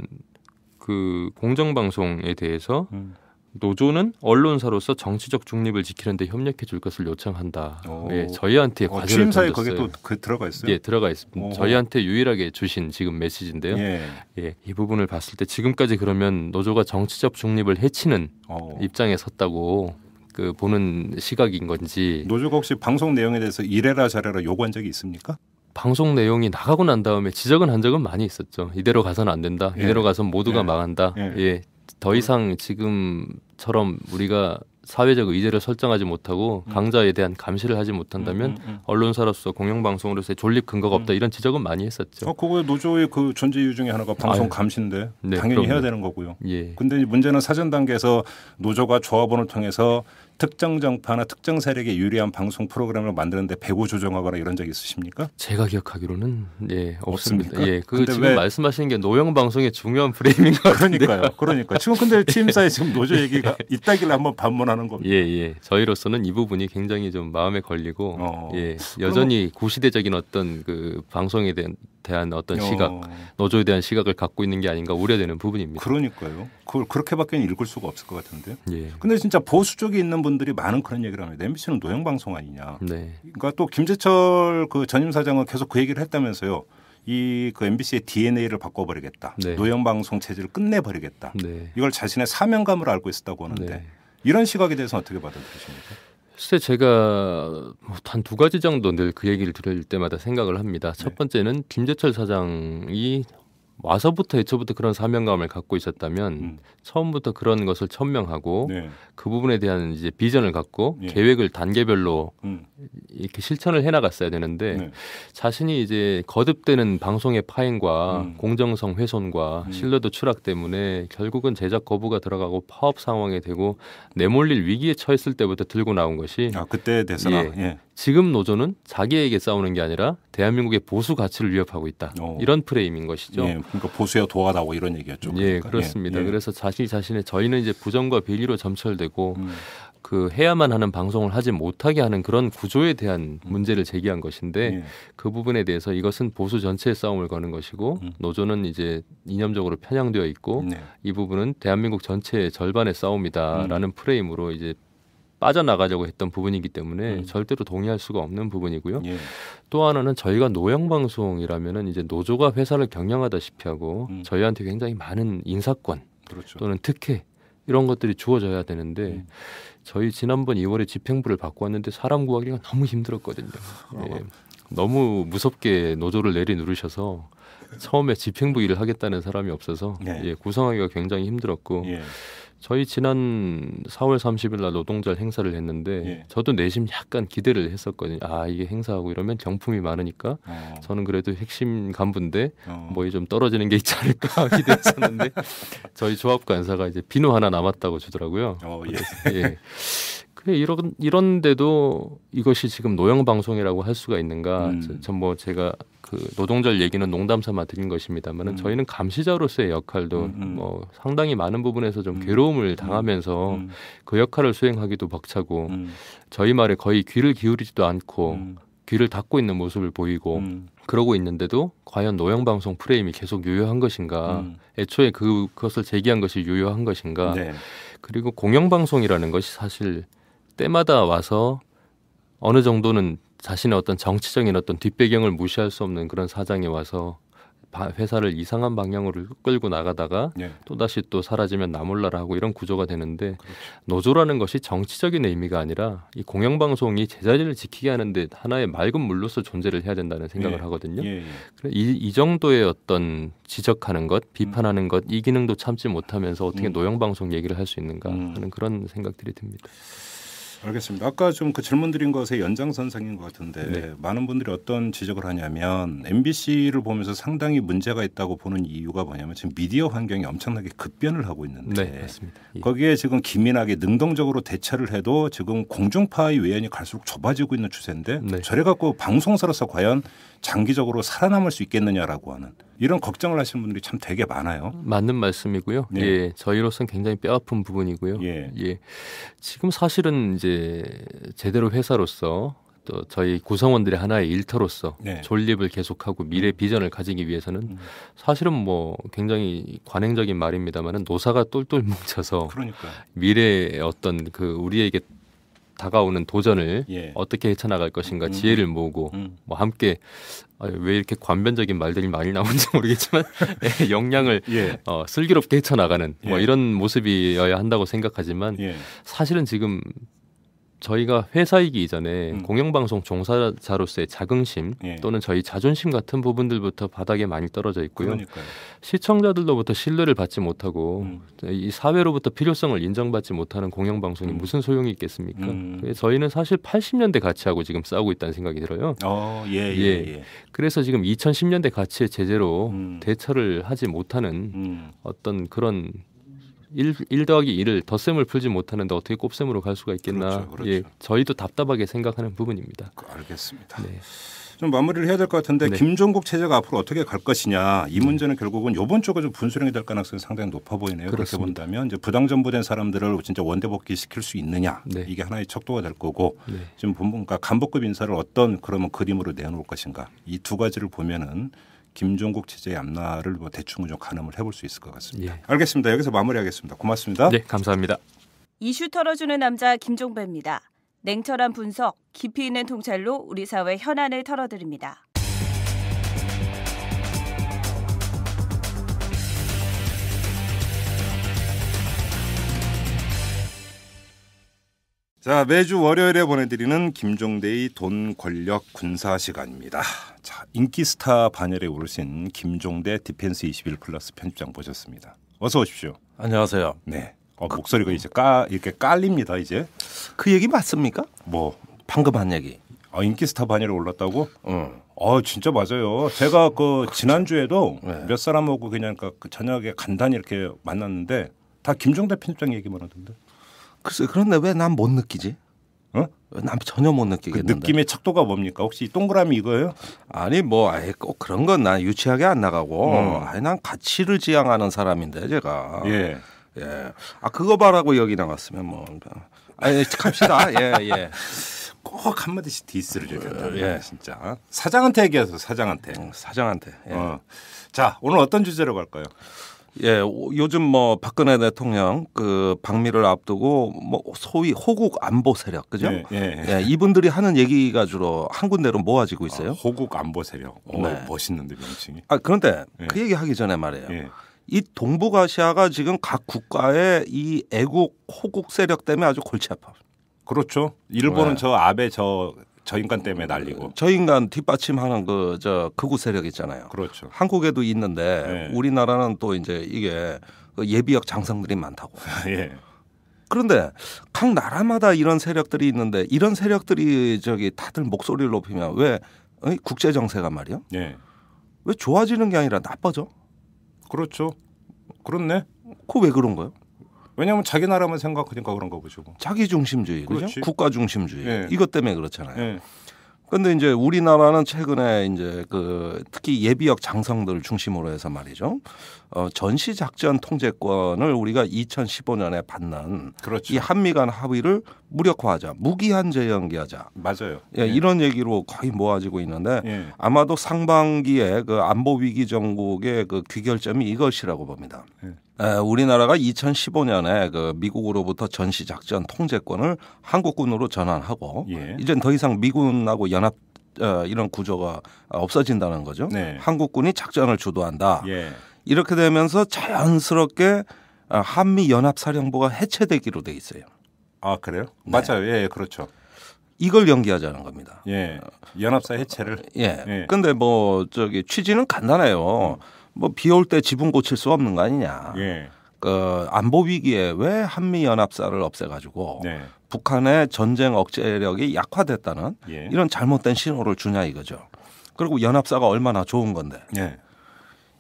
그 공정방송에 대해서 음. 노조는 언론사로서 정치적 중립을 지키는데 협력해 줄 것을 요청한다. 예, 저희한테 과제를 어, 취임사에 거기 또그 들어가 있어요. 예, 들어가 있습니다. 저희한테 유일하게 주신 지금 메시지인데요. 예. 예. 이 부분을 봤을 때 지금까지 그러면 노조가 정치적 중립을 해치는 오. 어. 입장에 섰다고 그 보는 시각인 건지 노조가 혹시 방송 내용에 대해서 이래라 저래라 요구한 적이 있습니까? 방송 내용이 나가고 난 다음에 지적은 한 적은 많이 있었죠. 이대로 가서는 안 된다. 예. 이대로 가서 모두가 예. 망한다. 예. 예. 더 이상 지금처럼 우리가 사회적 의제를 설정하지 못하고 음. 강자에 대한 감시를 하지 못한다면 음, 음, 음. 언론사로서 공영방송으로서의 존립 근거가 음. 없다 이런 지적은 많이 했었죠. 어, 그거 노조의 그 존재 이유 중에 하나가 방송 아 감시인데 네, 당연히 그럼요. 해야 되는 거고요. 예. 근데 문제는 사전 단계에서 노조가 조합원을 통해서 특정 정파나 특정 세력에 유리한 방송 프로그램을 만드는데 배후 조정하거나 이런 적 있으십니까? 제가 기억하기로는 예 없습니다. 없습니까? 예, 그 지금 왜... 말씀하시는 게 노영 방송의 중요한 프레임인 것요 그러니까요. 그러니까 지금 근데 팀사에 지금 노조 예. 얘기가 있다길래 한번 반문하는 겁니다. 예, 예. 저희로서는 이 부분이 굉장히 좀 마음에 걸리고 어... 예 여전히 고시대적인 어떤 그 방송에 대한 대한 어떤 어. 시각, 어... 노조에 대한 시각을 갖고 있는 게 아닌가 우려되는 부분입니다. 그러니까요. 그걸 그렇게밖에 읽을 수가 없을 것 같은데요. 예. 근데 진짜 보수 쪽에 있는 분들이 많은 그런 얘기를 합니다. MBC는 노형 방송 아니냐. 네. 그러니까 또 김재철 그 전임 사장은 계속 그 얘기를 했다면서요. 이 그 MBC의 DNA를 바꿔버리겠다. 네. 노형 방송 체질을 끝내버리겠다. 네. 이걸 자신의 사명감으로 알고 있었다고 하는데 네. 이런 시각에 대해서 어떻게 받아들이십니까? 글쎄 제가 한두 뭐 가지 정도 늘 그 얘기를 들을 때마다 생각을 합니다. 첫 네. 번째는 김재철 사장이 와서부터 애초부터 그런 사명감을 갖고 있었다면 음. 처음부터 그런 것을 천명하고 네. 그 부분에 대한 이제 비전을 갖고 예. 계획을 단계별로 음. 이렇게 실천을 해나갔어야 되는데 네. 자신이 이제 거듭되는 방송의 파행과 음. 공정성 훼손과 음. 신뢰도 추락 때문에 결국은 제작 거부가 들어가고 파업 상황이 되고 내몰릴 위기에 처했을 때부터 들고 나온 것이 아 그때 대사가 예, 예. 지금 노조는 자기에게 싸우는 게 아니라 대한민국의 보수 가치를 위협하고 있다. 오. 어. 이런 프레임인 것이죠. 예, 그러니까 보수에 도와다고 이런 얘기였죠. 예, 그러니까. 예, 그렇습니다. 예. 예. 그래서 자신 자신의 저희는 이제 부정과 비리로 점철되고 음. 그 해야만 하는 방송을 하지 못하게 하는 그런 구조에 대한 음. 문제를 제기한 것인데 예. 그 부분에 대해서 이것은 보수 전체의 싸움을 거는 것이고 음. 노조는 이제 이념적으로 편향되어 있고 네. 이 부분은 대한민국 전체의 절반의 싸움이다라는 음. 프레임으로 이제 빠져나가려고 했던 부분이기 때문에 음. 절대로 동의할 수가 없는 부분이고요. 예. 또 하나는 저희가 노영 방송이라면은 이제 노조가 회사를 경영하다시피 하고 음. 저희한테 굉장히 많은 인사권 그렇죠. 또는 특혜 이런 것들이 주어져야 되는데 음. 저희 지난번 2월에 집행부를 바고 왔는데 사람 구하기가 너무 힘들었거든요. 아. 예. 너무 무섭게 노조를 내리누르셔서 처음에 집행부 일을 하겠다는 사람이 없어서 네. 예, 구성하기가 굉장히 힘들었고 예. 저희 지난 4월 30일 날 노동절 행사를 했는데 예. 저도 내심 약간 기대를 했었거든요. 아 이게 행사하고 이러면 경품이 많으니까 어. 저는 그래도 핵심 간부인데 어. 뭐이 좀 떨어지는 게 있지 않을까 기대했었는데 저희 조합 간사가 이제 비누 하나 남았다고 주더라고요. 어, 예. 예. 그래 이런 이런데도 이것이 지금 노영 방송이라고 할 수가 있는가? 음. 전뭐 제가 그 노동절 얘기는 농담 삼아 드린 것입니다만은 음. 저희는 감시자로서의 역할도 음. 음. 뭐 상당히 많은 부분에서 좀 음. 괴로움을 음. 당하면서 그 역할을 수행하기도 벅차고 저희 말에 거의 귀를 기울이지도 않고 귀를 닫고 있는 모습을 보이고 그러고 있는데도 과연 노영 방송 프레임이 계속 유효한 것인가 애초에 그, 그것을 제기한 것이 유효한 것인가 네. 그리고 공영 방송이라는 것이 사실 때마다 와서 어느 정도는 자신의 어떤 정치적인 어떤 뒷배경을 무시할 수 없는 그런 사장이 와서 회사를 이상한 방향으로 끌고 나가다가 예. 또다시 또 사라지면 나 몰라라 하고 이런 구조가 되는데 그렇죠. 노조라는 것이 정치적인 의미가 아니라 이 공영방송이 제자리를 지키게 하는데 하나의 맑은 물로서 존재를 해야 된다는 생각을 예. 하거든요. 예. 예. 이, 이 정도의 어떤 지적하는 것, 음. 비판하는 음. 것, 이 기능도 참지 못하면서 어떻게 음. 노영방송 얘기를 할 수 있는가 음. 하는 그런 생각들이 듭니다. 알겠습니다. 아까 좀 그 질문 드린 것의 연장선상인 것 같은데 네. 많은 분들이 어떤 지적을 하냐면 MBC를 보면서 상당히 문제가 있다고 보는 이유가 뭐냐면 지금 미디어 환경이 엄청나게 급변을 하고 있는데 네, 맞습니다. 예. 거기에 지금 기민하게 능동적으로 대처를 해도 지금 공중파의 외연이 갈수록 좁아지고 있는 추세인데 네. 저래 갖고 방송사로서 과연 장기적으로 살아남을 수 있겠느냐라고 하는 이런 걱정을 하시는 분들이 참 되게 많아요. 맞는 말씀이고요. 네. 예, 저희로서는 굉장히 뼈아픈 부분이고요. 예. 예. 지금 사실은 이제 제대로 회사로서 또 저희 구성원들의 하나의 일터로서 네. 존립을 계속하고 미래 음. 비전을 가지기 위해서는 음. 사실은 뭐 굉장히 관행적인 말입니다만은 노사가 똘똘 뭉쳐서 그러니까. 미래의 어떤 그 우리에게 다가오는 도전을 예. 어떻게 헤쳐나갈 것인가 음. 지혜를 모으고 음. 뭐 함께 아유왜 이렇게 관변적인 말들이 많이 나오는지 모르겠지만 네, 역량을 예. 어, 슬기롭게 헤쳐나가는 뭐 예. 뭐 이런 모습이어야 한다고 생각하지만 예. 사실은 지금 저희가 회사이기 이전에 음. 공영방송 종사자로서의 자긍심 예. 또는 저희 자존심 같은 부분들부터 바닥에 많이 떨어져 있고요. 그러니까요. 시청자들로부터 신뢰를 받지 못하고 음. 이 사회로부터 필요성을 인정받지 못하는 공영방송이 음. 무슨 소용이 있겠습니까? 음. 저희는 사실 80년대 가치하고 지금 싸우고 있다는 생각이 들어요. 어, 예, 예, 예. 예. 그래서 지금 2010년대 가치의 제재로 음. 대처를 하지 못하는 음. 어떤 그런 1, 1 더하기 1을 덧셈을 풀지 못하는데 어떻게 곱셈으로 갈 수가 있겠나. 그렇죠, 그렇죠. 예, 저희도 답답하게 생각하는 부분입니다. 그, 알겠습니다. 네. 좀 마무리를 해야 될 것 같은데 네. 김종국 체제가 앞으로 어떻게 갈 것이냐 이 문제는 결국은 이번 쪽에 좀 분수령이 될 가능성이 상당히 높아 보이네요. 그렇습니다. 그렇게 본다면 이제 부당 전부된 사람들을 진짜 원대복귀 시킬 수 있느냐 네. 이게 하나의 척도가 될 거고 네. 지금 본분과 간부급 인사를 어떤 그러면 그림으로 내놓을 것인가 이 두 가지를 보면은 김종국 체제의 앞날을 뭐 대충 좀 가늠을 해볼 수 있을 것 같습니다. 예. 알겠습니다. 여기서 마무리하겠습니다. 고맙습니다. 네, 감사합니다. 이슈 털어주는 남자 김종배입니다. 냉철한 분석, 깊이 있는 통찰로 우리 사회 현안을 털어드립니다. 자, 매주 월요일에 보내드리는 김종대의 돈, 권력, 군사 시간입니다. 자, 인기 스타 반열에 오르신 김종대 디펜스 21 플러스 편집장 보셨습니다. 어서 오십시오. 안녕하세요. 네. 어, 그, 목소리가 이제 까 이렇게 깔립니다 이제. 그 얘기 맞습니까? 뭐 방금 한 얘기. 아 인기 스타 반열에 올랐다고? 응. 아 진짜 맞아요. 제가 그 그렇죠. 지난 주에도 네. 몇 사람하고 그냥 그, 그 저녁에 간단히 이렇게 만났는데 다 김종대 편집장 얘기만 하던데. 글쎄 그런데 왜 난 못 느끼지? 어? 난 전혀 못 그 느끼겠는데. 그 느낌의 척도가 뭡니까? 혹시 동그라미 이거예요? 아니 뭐 아예 꼭 그런 건 난 유치하게 안 나가고 음. 아니 난 가치를 지향하는 사람인데 제가. 예. 예. 아 그거 봐라고 여기 나갔으면 뭐. 아니 갑시다. 예 예. 꼭 한마디씩 디스를 해야 예, 진짜. 사장한테 얘기해서 사장한테. 응, 음, 사장한테. 예. 어. 자, 오늘 어떤 주제로 갈까요? 예, 요즘 뭐 박근혜 대통령 그 방미를 앞두고 뭐 소위 호국 안보 세력 그죠? 네, 예, 예, 예. 이분들이 하는 얘기가 주로 한 군데로 모아지고 아, 있어요. 아, 호국 안보 세력. 오, 네. 멋있는데 명칭이. 아 그런데 예. 그 얘기 하기 전에 말이에요. 예. 이 동북아시아가 지금 각 국가의 이 애국 호국 세력 때문에 아주 골치 아파. 그렇죠. 일본은 네. 저 아베 저저 인간 때문에 날리고 저 인간 뒷받침하는 그 저 극우 세력 있잖아요. 그렇죠. 한국에도 있는데 예. 우리나라는 또 이제 이게 그 예비역 장성들이 많다고. 예. 그런데 각 나라마다 이런 세력들이 있는데 이런 세력들이 저기 다들 목소리를 높이면 왜 어, 국제 정세가 말이요? 예. 왜 좋아지는 게 아니라 나빠져? 그렇죠. 그렇네. 그 왜 그런 거요? 왜냐하면 자기 나라만 생각하니까 그런 거죠. 뭐. 자기 중심주의, 그렇죠? 국가 중심주의. 예. 이것 때문에 그렇잖아요. 예. 근데 이제 우리나라는 최근에 이제 그 특히 예비역 장성들 을 중심으로 해서 말이죠. 어, 전시 작전 통제권을 우리가 2015년에 받는 그렇죠. 이 한미 간 합의를 무력화하자, 무기한 재연기하자. 맞아요. 예, 예. 이런 얘기로 거의 모아지고 있는데 예. 아마도 상반기에 그 안보 위기 정국의 그 귀결점이 이것이라고 봅니다. 예. 에, 우리나라가 2015년에 그 미국으로부터 전시 작전 통제권을 한국군으로 전환하고 예. 이젠 더 이상 미군하고 연합 어, 이런 구조가 없어진다는 거죠. 네. 한국군이 작전을 주도한다. 예. 이렇게 되면서 자연스럽게 아, 한미 연합 사령부가 해체되기로 돼 있어요. 아 그래요? 네. 맞아요. 예, 예 그렇죠. 이걸 연기하자는 겁니다. 예. 연합사 해체를. 어, 예. 예. 근데 뭐 저기 취지는 간단해요. 음. 뭐비올때 지붕 고칠 수 없는 거 아니냐. 예. 그 안보 위기에 왜 한미 연합사를 없애가지고 네. 북한의 전쟁 억제력이 약화됐다는 예. 이런 잘못된 신호를 주냐 이거죠. 그리고 연합사가 얼마나 좋은 건데. 예.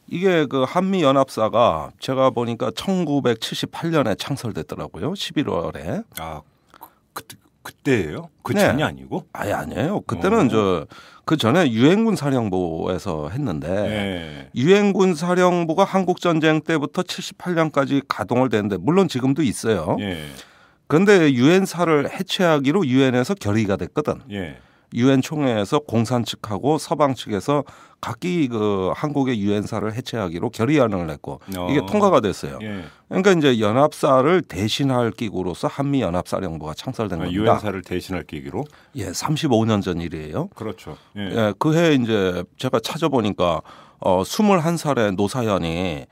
이게 그 한미 연합사가 제가 보니까 1978년에 창설됐더라고요. 11월에. 아, 그, 그때예요? 그 네. 전이 아니고? 아니 아니에요. 그때는 어. 저그 전에 유엔군 사령부에서 했는데 네. 유엔군 사령부가 한국 전쟁 때부터 78년까지 가동을 됐는데 물론 지금도 있어요. 예. 그런데 유엔사를 해체하기로 유엔에서 결의가 됐거든. 예. 유엔 총회에서 공산 측하고 서방 측에서 각기 그 한국의 유엔사를 해체하기로 결의안을 냈고 어. 아. 이게 통과가 됐어요. 예. 그러니까 이제 연합사를 대신할 기구로서 한미 연합사령부가 창설된 아, 겁니다. 유엔사를 아, 대신할 기구로? 예, 35년 전 일이에요. 그렇죠. 예, 예 그해 이제 제가 찾아보니까 어 21살의 노사연이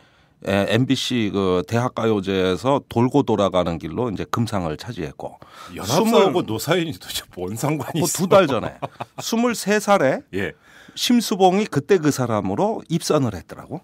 에, 예, MBC 그 대학가요제에서 돌고 돌아가는 길로 이제 금상을 차지했고 연합사하고 20... 노사인이 도대체 뭔 상관이 어, 있어? 두 달 전에 23살에 예. 심수봉이 그때 그 사람으로 입선을 했더라고.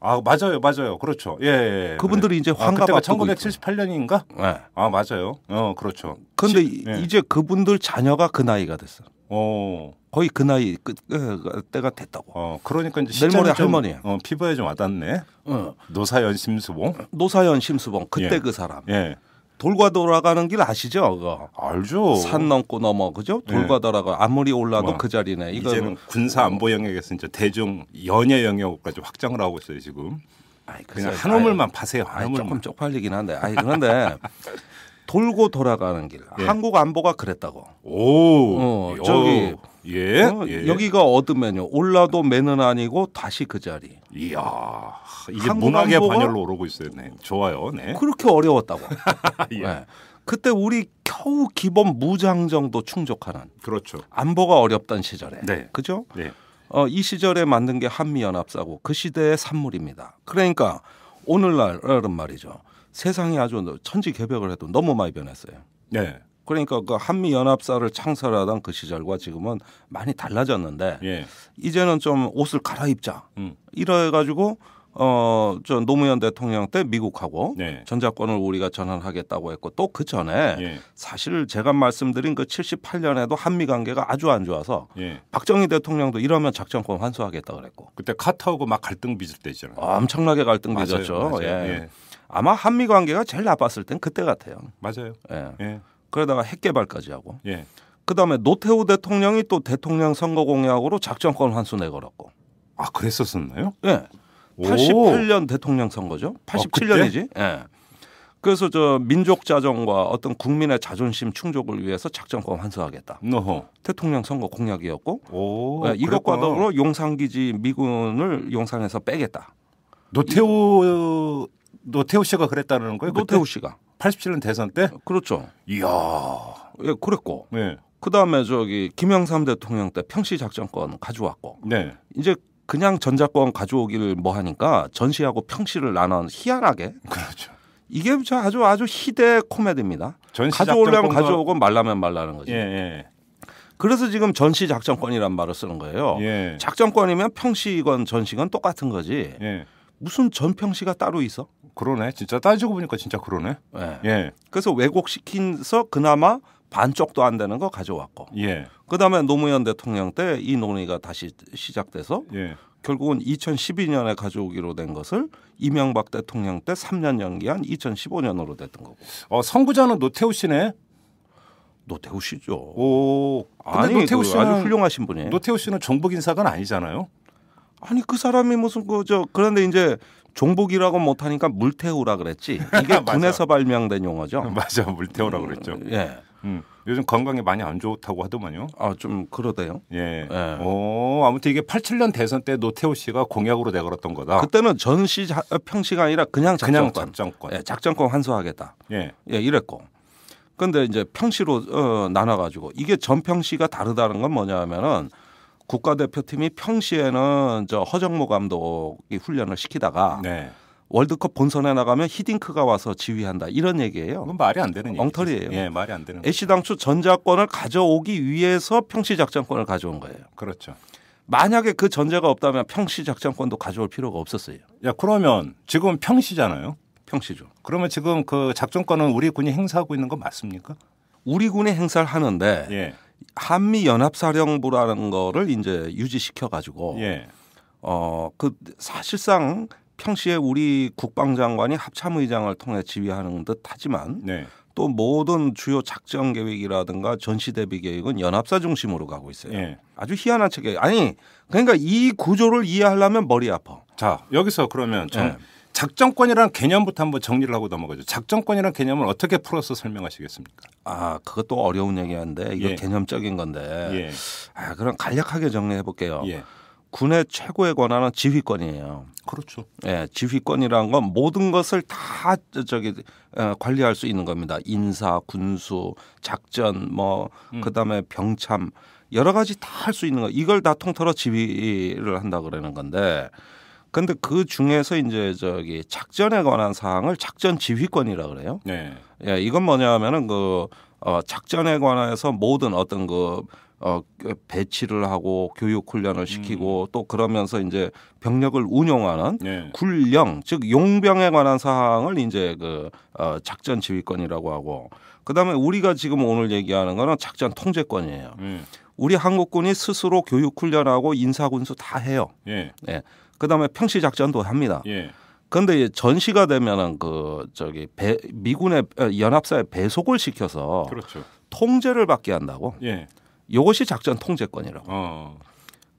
아 맞아요, 맞아요, 그렇죠. 예, 예, 예. 그분들이 이제 환갑 아, 그때가 1978년인가? 네. 예. 아 맞아요. 어 그렇죠. 그런데 예. 이제 그분들 자녀가 그 나이가 됐어. 어. 거의 그 나이 그, 그, 때가 됐다고. 어, 그러니까 이제 실제로 할머니. 어, 피부에 좀 와닿네. 어. 노사연 심수봉. 노사연 심수봉 그때 예. 그 사람. 예. 돌과 돌아가는 길 아시죠? 그거. 알죠. 산 넘고 넘어 그죠? 예. 돌과 예. 돌아가 아무리 올라도 와, 뭐, 그 자리네. 이거 이제는 군사 안보 영역에서 이제 대중 연예 영역까지 확장을 하고 있어요 지금. 아이, 그냥 한 우물만 파세요. 한아 우물만. 조금 쪽팔리긴 한데. 아니 그런데 돌고 돌아가는 길. 예. 한국 안보가 그랬다고. 오. 어, 저기 예. 어, 예. 여기가 어드면요 올라도 매는 아니고 다시 그 자리. 이야. 이게 문학의 반열로 오르고 있어요. 네. 좋아요. 네. 그렇게 어려웠다고. 예. 네. 그때 우리 겨우 기본 무장 정도 충족하는. 그렇죠. 안보가 어렵던 시절에. 네. 그죠? 네. 어, 이 시절에 만든 게 한미연합사고 그 시대의 산물입니다. 그러니까 오늘날은 말이죠. 세상이 아주 천지개벽을 해도 너무 많이 변했어요. 네. 그러니까 그 한미 연합사를 창설하던 그 시절과 지금은 많이 달라졌는데 예. 이제는 좀 옷을 갈아입자 음. 이래 가지고 어저 노무현 대통령 때 미국하고 네. 전자권을 우리가 전환하겠다고 했고 또 그 전에 예. 사실 제가 말씀드린 그 78년에도 한미 관계가 아주 안 좋아서 예. 박정희 대통령도 이러면 작전권 환수하겠다 그랬고 그때 카타하고 막 갈등 빚을 때잖아요. 아, 엄청나게 갈등 맞아요, 빚었죠. 맞아요. 예. 예. 아마 한미 관계가 제일 나빴을 땐 그때 같아요. 맞아요. 예. 예. 그러다가 핵 개발까지 하고. 예. 그다음에 노태우 대통령이 또 대통령 선거 공약으로 작전권 환수 내걸었고. 아, 그랬었었나요? 예. 88년 오. 대통령 선거죠. 87년이지. 아, 어, 예. 그래서 저 민족 자정과 어떤 국민의 자존심 충족을 위해서 작전권 환수하겠다. 어허. 대통령 선거 공약이었고 오, 예, 이것과 더불어 용산기지 미군을 용산에서 빼겠다. 노태우 노태우 씨가 그랬다는 거예요? 노태우 씨가 87년 대선 때? 그렇죠. 이야, 예, 그랬고. 네. 그 다음에 저기 김영삼 대통령 때 평시 작전권 가져왔고. 네. 이제 그냥 전작권 가져오기를 뭐 하니까 전시하고 평시를 나눠 희한하게. 그렇죠. 이게 아주 아주 희대 코미디입니다. 가져오려면 가져오고 말라면 말라는 거죠 예, 예. 그래서 지금 전시 작전권이란 말을 쓰는 거예요. 예. 작전권이면 평시건 전시건 똑같은 거지. 예. 무슨 전평시가 따로 있어? 그러네. 진짜 따지고 보니까 진짜 그러네. 예. 예. 그래서 왜곡시킨서 그나마 반쪽도 안 되는 거 가져왔고. 예. 그다음에 노무현 대통령 때 이 논의가 다시 시작돼서 예. 결국은 2012년에 가져오기로 된 것을 이명박 대통령 때 3년 연기한 2015년으로 됐던 거고. 어, 선구자는 노태우 씨네. 노태우 씨죠. 오. 아니, 그 노태우 씨는 아주 훌륭하신 분이에요. 노태우 씨는 정부 인사가 아니잖아요. 아니 그 사람이 무슨 그 저 그런데 이제 종북이라고 못하니까 물태우라 그랬지. 이게 군에서 발명된 용어죠. 맞아, 물태우라 음, 그랬죠. 음, 예. 음, 요즘 건강에 많이 안 좋다고 하더만요. 아, 좀 그러대요. 예. 예. 오, 아무튼 이게 87년 대선 때 노태우 씨가 공약으로 내걸었던 거다. 그때는 전시 자, 평시가 아니라 그냥 작전권. 그냥 작전권. 예, 작전권 환수하겠다. 예. 예, 이랬고. 근데 이제 평시로 어, 나눠 가지고 이게 전평시가 다르다는 건 뭐냐 하면은 국가대표팀이 평시에는 저 허정모 감독이 훈련을 시키다가 네. 월드컵 본선에 나가면 히딩크가 와서 지휘한다 이런 얘기예요. 그건 말이 안 되는 엉터리예요. 예, 말이 안 되는. 애시 당초 전자권을 가져오기 위해서 평시 작전권을 가져온 거예요. 그렇죠. 만약에 그 전제가 없다면 평시 작전권도 가져올 필요가 없었어요. 야, 그러면 지금 평시잖아요. 평시죠. 그러면 지금 그 작전권은 우리 군이 행사하고 있는 거 맞습니까? 우리 군이 행사를 하는데 예. 한미 연합사령부라는 거를 이제 유지시켜 가지고 예. 어그 사실상 평시에 우리 국방장관이 합참의장을 통해 지휘하는 듯하지만 네. 또 모든 주요 작전 계획이라든가 전시 대비 계획은 연합사 중심으로 가고 있어요. 예. 아주 희한한 체계. 아니 그러니까 이 구조를 이해하려면 머리 아파. 자 여기서 그러면 정, 예. 작전권이라는 개념부터 한번 정리를 하고 넘어가죠. 작전권이라는 개념을 어떻게 풀어서 설명하시겠습니까? 아, 그것도 어려운 얘기인데 이거 예. 개념적인 건데. 예. 아, 그럼 간략하게 정리해 볼게요. 예. 군의 최고의 권한은 지휘권이에요. 그렇죠. 예, 지휘권이라는 건 모든 것을 다 저기 에, 어, 관리할 수 있는 겁니다. 인사, 군수, 작전, 뭐 음. 그다음에 병참 여러 가지 다 할 수 있는 거. 이걸 다 통틀어 지휘를 한다 그러는 건데 근데 그 중에서 이제 저기 작전에 관한 사항을 작전 지휘권이라 그래요. 네. 예, 이건 뭐냐면은 그 어, 작전에 관해서 모든 어떤 그 어, 배치를 하고 교육 훈련을 시키고 음. 또 그러면서 이제 병력을 운용하는 네. 군령 즉 용병에 관한 사항을 이제 그 어, 작전 지휘권이라고 하고 그다음에 우리가 지금 오늘 얘기하는 거는 작전 통제권이에요. 음. 우리 한국군이 스스로 교육 훈련하고 인사 군수 다 해요. 예. 네. 네. 그다음에 평시 작전도 합니다. 예. 근데 전시가 되면은 그 저기 배, 미군의 어, 연합사에 배속을 시켜서 그렇죠. 통제를 받게 한다고. 예. 이것이 작전 통제권이라고. 어.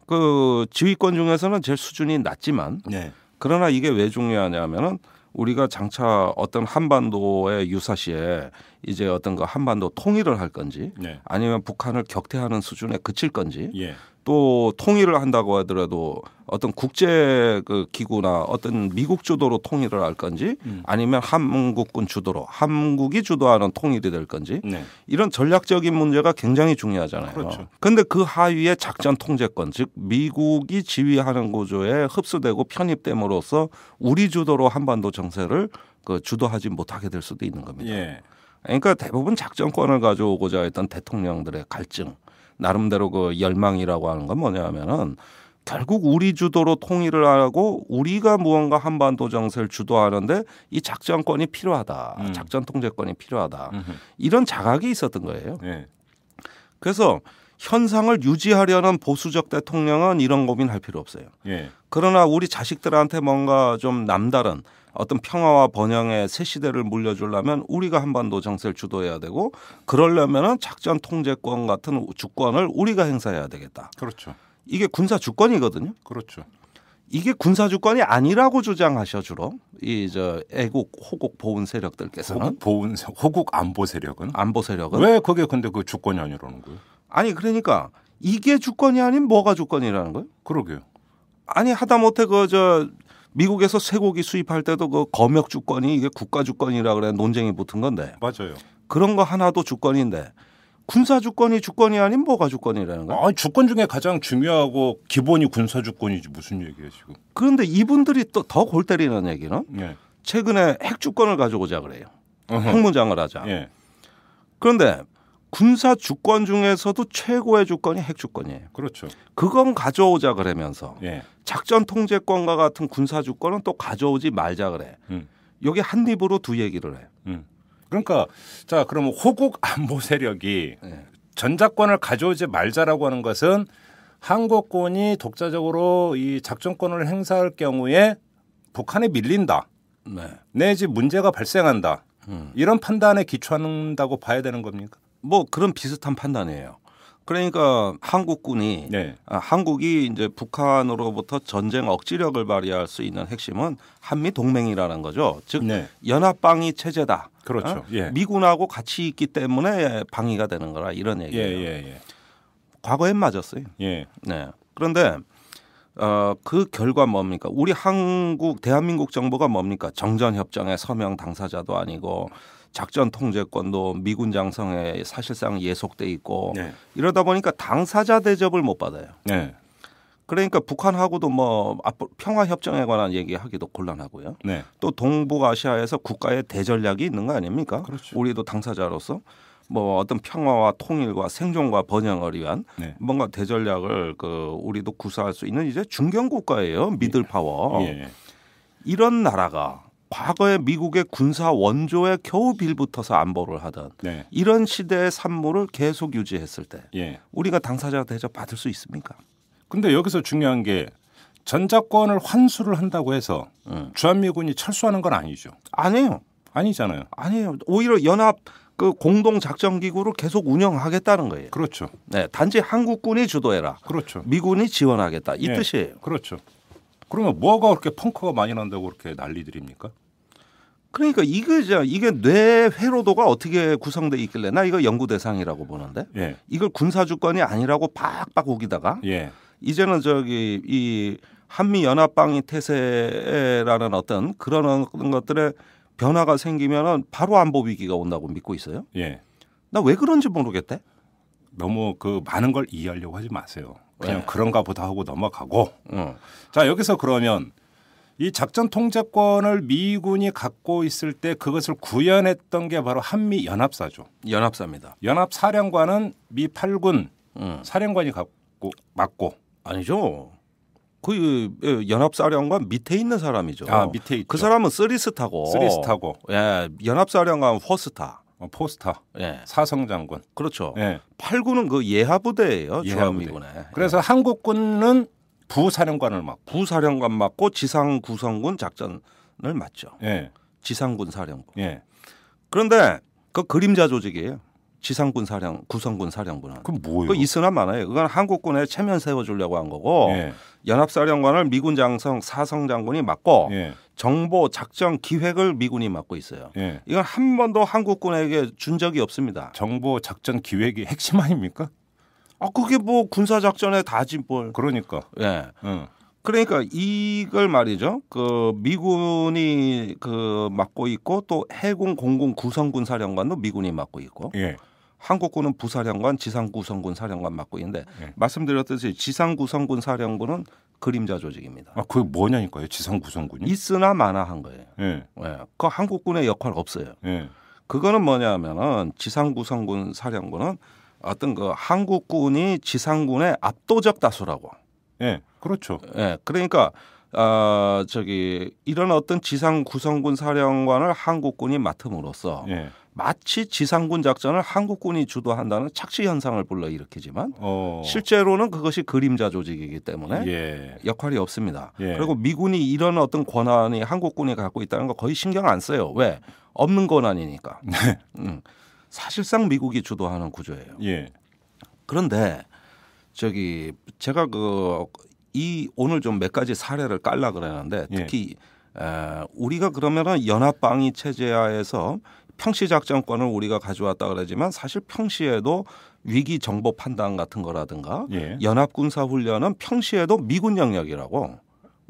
그 지휘권 중에서는 제일 수준이 낮지만 예. 그러나 이게 왜 중요하냐면은 우리가 장차 어떤 한반도의 유사시에 이제 어떤 그 한반도 통일을 할 건지 예. 아니면 북한을 격퇴하는 수준에 그칠 건지 예. 또 통일을 한다고 하더라도 어떤 국제 그 기구나 어떤 미국 주도로 통일을 할 건지 음. 아니면 한국군 주도로 한국이 주도하는 통일이 될 건지 네. 이런 전략적인 문제가 굉장히 중요하잖아요. 그렇죠. 근데 그 하위의 작전 통제권 즉 미국이 지휘하는 구조에 흡수되고 편입됨으로써 우리 주도로 한반도 정세를 그 주도하지 못하게 될 수도 있는 겁니다. 예. 그러니까 대부분 작전권을 가져오고자 했던 대통령들의 갈증 나름대로 그 열망이라고 하는 건 뭐냐면은 결국 우리 주도로 통일을 하고 우리가 무언가 한반도 정세를 주도하는데 이 작전권이 필요하다. 음. 작전 통제권이 필요하다. 음흠. 이런 자각이 있었던 거예요. 네. 그래서 현상을 유지하려는 보수적 대통령은 이런 고민할 필요 없어요. 예. 그러나 우리 자식들한테 뭔가 좀 남다른 어떤 평화와 번영의 새 시대를 물려주려면 우리가 한반도 정세를 주도해야 되고 그러려면은 작전 통제권 같은 주권을 우리가 행사해야 되겠다. 그렇죠. 이게 군사 주권이거든요. 그렇죠. 이게 군사 주권이 아니라고 주장하셔 주로 이저 애국 호국 보훈 세력들께서는 호국 보훈 호국 안보 세력은 안보 세력은 왜 그게 근데 그 주권이 아니라는 거예요? 아니 그러니까 이게 주권이 아닌 뭐가 주권이라는 거예요? 그러게요. 아니 하다못해 그저 미국에서 쇠고기 수입할 때도 그 검역 주권이 이게 국가 주권이라 그래 논쟁이 붙은 건데. 맞아요. 그런 거 하나도 주권인데 군사 주권이 주권이 아닌 뭐가 주권이라는 거야? 아니 주권 중에 가장 중요하고 기본이 군사 주권이지 무슨 얘기예요 지금? 그런데 이분들이 또 더 골 때리는 얘기는 예. 최근에 핵 주권을 가져오자 그래요. 어흥. 핵문장을 하자. 예. 그런데 군사 주권 중에서도 최고의 주권이 핵 주권이에요. 그렇죠. 그건 가져오자 그러면서 예. 작전 통제권과 같은 군사 주권은 또 가져오지 말자 그래. 음. 여기 한 입으로 두 얘기를 해 음. 그러니까 자 그러면 호국 안보 세력이 예. 전작권을 가져오지 말자라고 하는 것은 한국군이 독자적으로 이 작전권을 행사할 경우에 북한에 밀린다. 네. 내지 문제가 발생한다. 음. 이런 판단에 기초한다고 봐야 되는 겁니까? 뭐 그런 비슷한 판단이에요. 그러니까 한국군이 네. 아, 한국이 이제 북한으로부터 전쟁 억지력을 발휘할 수 있는 핵심은 한미 동맹이라는 거죠. 즉 네. 연합방위 체제다. 그렇죠. 어? 예. 미군하고 같이 있기 때문에 방위가 되는 거라 이런 예, 얘기예요. 예, 예, 과거엔 맞았어요. 예. 네. 그런데 어, 그 결과 뭡니까? 우리 한국 대한민국 정부가 뭡니까? 정전협정에 서명 당사자도 아니고 작전 통제권도 미군 장성에 사실상 예속돼 있고 네. 이러다 보니까 당사자 대접을 못 받아요. 네. 그러니까 북한하고도 뭐 평화 협정에 관한 얘기하기도 곤란하고요. 네. 또 동북아시아에서 국가의 대전략이 있는 거 아닙니까? 그렇죠. 우리도 당사자로서 뭐 어떤 평화와 통일과 생존과 번영을 위한 네. 뭔가 대전략을 그 우리도 구사할 수 있는 이제 중견 국가예요. 미들 예. 파워. 예. 예. 이런 나라가 과거에 미국의 군사 원조에 겨우 빌붙어서 안보를 하던 네. 이런 시대의 산물을 계속 유지했을 때 예. 우리가 당사자 대접 받을 수 있습니까? 근데 여기서 중요한 게 전자권을 환수를 한다고 해서 음. 주한미군이 철수하는 건 아니죠. 아니에요. 아니잖아요. 아니에요. 오히려 연합 그 공동 작전 기구를 계속 운영하겠다는 거예요. 그렇죠. 네, 단지 한국군이 주도해라. 그렇죠. 미군이 지원하겠다 이 네. 뜻이에요. 그렇죠. 그러면 뭐가 그렇게 펑크가 많이 난다고 그렇게 난리들입니까? 그러니까 이게 자 이게 뇌 회로도가 어떻게 구성돼 있길래 나 이거 연구 대상이라고 보는데 예. 이걸 군사 주권이 아니라고 박박 우기다가 예. 이제는 저기 이 한미 연합방위 태세라는 어떤 그런 것들의 변화가 생기면은 바로 안보 위기가 온다고 믿고 있어요. 예. 나 왜 그런지 모르겠대. 너무 그 많은 걸 이해하려고 하지 마세요. 그냥 예. 그런가 보다 하고 넘어가고. 음. 자 여기서 그러면 이 작전 통제권을 미군이 갖고 있을 때 그것을 구현했던 게 바로 한미 연합사죠. 연합사입니다. 연합 사령관은 미 8군 음. 사령관이 갖고 맞고 아니죠. 그 예, 연합사령관 밑에 있는 사람이죠. 아 밑에 있죠. 그 사람은 쓰리스타고. 쓰리스타고. 예, 연합사령관 포스타. 어, 포스타. 예. 사성 장군. 그렇죠. 예. 8군은 그 예하부대예요. 예하부대. 미군에 그래서 예. 한국군은 부사령관을 맡고 부사령관 맡고 지상 구성군 작전을 맡죠. 예. 지상군 사령부. 예. 그런데 그 그림자 조직이에요. 지상군 사령, 구성군 사령부는. 그럼 뭐예요? 그 있으나 많아요 그건 한국군에 체면 세워주려고 한 거고 예. 연합사령관을 미군 장성 사성 장군이 맡고 예. 정보 작전 기획을 미군이 맡고 있어요. 예. 이건 한 번도 한국군에게 준 적이 없습니다. 정보 작전 기획이 핵심 아닙니까? 아 그게 뭐 군사 작전에 다지 뭘. 그러니까. 예. 응. 그러니까 이걸 말이죠. 그 미군이 그 맡고 있고 또 해군 공군 구성군 사령관도 미군이 맡고 있고. 예. 한국군은 부사령관, 지상구성군 사령관 맡고 있는데 예. 말씀드렸듯이 지상구성군 사령부는 그림자 조직입니다. 아 그게 뭐냐니까요, 지상구성군이? 있으나 마나한 거예요. 예. 예. 그 한국군의 역할 없어요. 예. 그거는 뭐냐면은 지상구성군 사령부는 어떤 그 한국군이 지상군의 압도적 다수라고. 예, 그렇죠. 예, 그러니까 아 어, 저기 이런 어떤 지상 구성군 사령관을 한국군이 맡음으로써 예. 마치 지상군 작전을 한국군이 주도한다는 착시 현상을 불러일으키지만 어. 실제로는 그것이 그림자 조직이기 때문에 예. 역할이 없습니다. 예. 그리고 미군이 이런 어떤 권한이 한국군이 갖고 있다는 거 거의 신경 안 써요. 왜 없는 권한이니까. 네. 음. 사실상 미국이 주도하는 구조예요. 예. 그런데 저기 제가 그 이 오늘 좀 몇 가지 사례를 깔라 그러는데 예. 특히 예. 에, 우리가 그러면은 연합방위 체제하에서 평시 작전권을 우리가 가져왔다 그러지만 사실 평시에도 위기 정보 판단 같은 거라든가 예. 연합 군사 훈련은 평시에도 미군 영역이라고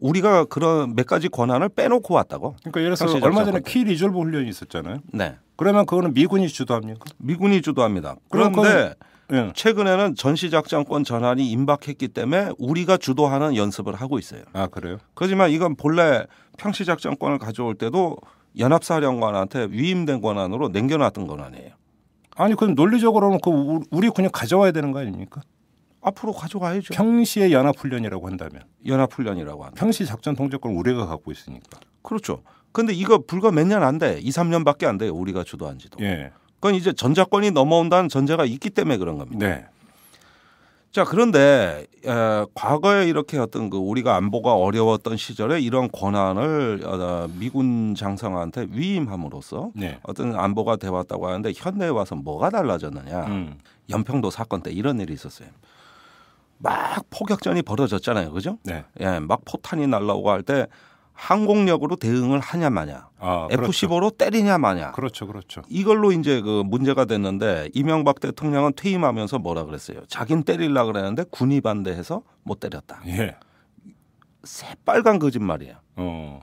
우리가 그런 몇 가지 권한을 빼놓고 왔다고. 그러니까 예를 들어서 얼마 전에 키 리졸브 훈련이 있었잖아요. 네. 그러면 그거는 미군이 주도합니까? 미군이 주도합니다. 그런데 예. 최근에는 전시작전권 전환이 임박했기 때문에 우리가 주도하는 연습을 하고 있어요. 아 그래요? 그렇지만 이건 본래 평시작전권을 가져올 때도 연합사령관한테 위임된 권한으로 냉겨놨던 권한이에요. 아니 그럼 논리적으로는 그 우리 그냥 가져와야 되는 거 아닙니까? 앞으로 가져가야죠. 평시의 연합훈련이라고 한다면 연합훈련이라고 한다. 평시 작전 통제권 우리가 갖고 있으니까. 그렇죠. 근데 이거 불과 몇 년 안 돼. 2, 3년밖에 안돼 우리가 주도한 지도. 예. 그건 이제 전자권이 넘어온다는 전제가 있기 때문에 그런 겁니다. 네. 자, 그런데 에, 과거에 이렇게 어떤 그 우리가 안보가 어려웠던 시절에 이런 권한을 어, 어 미군 장성한테 위임함으로써 네. 어떤 안보가 되왔다고 하는데 현대에 와서 뭐가 달라졌느냐. 음. 연평도 사건 때 이런 일이 있었어요. 막 포격전이 벌어졌잖아요. 그죠? 네. 예, 막 포탄이 날라오고 할 때 항공력으로 대응을 하냐 마냐. 아, 그렇죠. F-15로 때리냐 마냐. 그렇죠. 그렇죠. 이걸로 이제 그 문제가 됐는데 이명박 대통령은 퇴임하면서 뭐라 그랬어요. 자긴 때릴라 그랬는데 군이 반대해서 못 때렸다. 예. 새빨간 거짓말이야 어.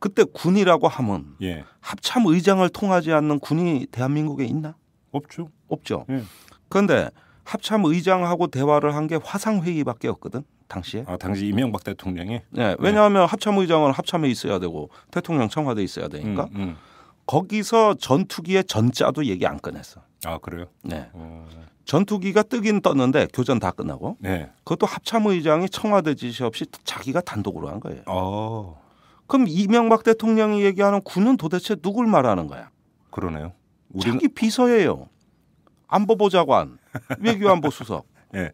그때 군이라고 함은 예. 합참 의장을 통하지 않는 군이 대한민국에 있나? 없죠. 없죠. 예. 그런데 합참 의장하고 대화를 한 게 화상 회의밖에 없거든. 당시에. 아 당시 이명박 대통령이. 네, 네. 왜냐하면 네. 합참 의장은 합참에 있어야 되고 대통령 청와대 있어야 되니까. 음, 음. 거기서 전투기의 전자도 얘기 안 꺼냈어. 아 그래요? 네. 어... 전투기가 뜨긴 떴는데 교전 다 끝나고. 네. 그것도 합참 의장이 청와대 지시 없이 자기가 단독으로 한 거예요. 어... 그럼 이명박 대통령이 얘기하는 군은 도대체 누굴 말하는 거야? 그러네요. 우리는... 자기 비서예요. 안보보좌관, 외교안보 수석. 예.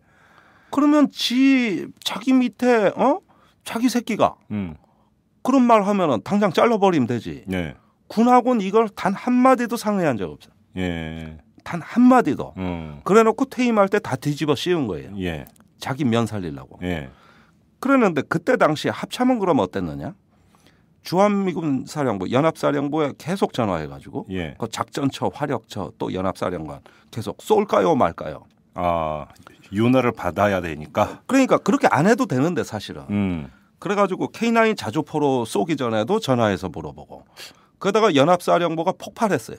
그러면 지 자기 밑에 어 자기 새끼가 음. 그런 말 하면은 당장 잘라버리면 되지. 예. 군하고는 이걸 단 한 마디도 상의한 적 없어. 예. 단한 마디도. 음. 그래놓고 퇴임할 때 다 뒤집어 씌운 거예요. 예. 자기 면 살리려고. 예. 그랬는데 그때 당시 합참은 그럼 어땠느냐? 주한미군 사령부, 연합사령부에 계속 전화해가지고 예. 그 작전처, 화력처, 또 연합사령관 계속 쏠까요, 말까요? 아 윤화를 받아야 되니까. 그러니까 그렇게 안 해도 되는데 사실은. 음. 그래가지고 K9 자주포로 쏘기 전에도 전화해서 물어보고. 그러다가 연합사령부가 폭발했어요.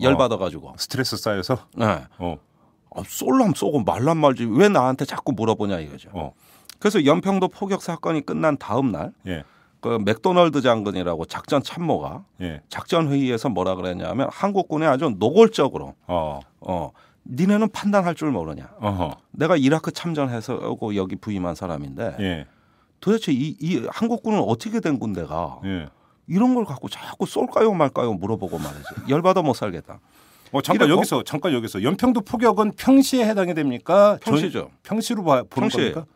열받아가지고. 어, 스트레스 쌓여서. 네. 어. 아, 쏠람 쏘고 말란 말지 왜 나한테 자꾸 물어보냐 이거죠. 어. 그래서 연평도 포격 사건이 끝난 다음 날. 예. 그 맥도널드 장군이라고 작전 참모가 예. 작전 회의에서 뭐라 그랬냐면 한국군에 아주 노골적으로 어. 어 니네는 판단할 줄 모르냐. 어허. 내가 이라크 참전해서 오고 여기 부임한 사람인데 예. 도대체 이, 이 한국군은 어떻게 된 군대가 예. 이런 걸 갖고 자꾸 쏠까요 말까요 물어보고 말이지 열받아 못 살겠다. 어 잠깐 이랬 여기서 잠깐 여기서 연평도 포격은 평시에 해당이 됩니까? 평시죠. 전, 평시로 봐, 보는 평시. 겁니까?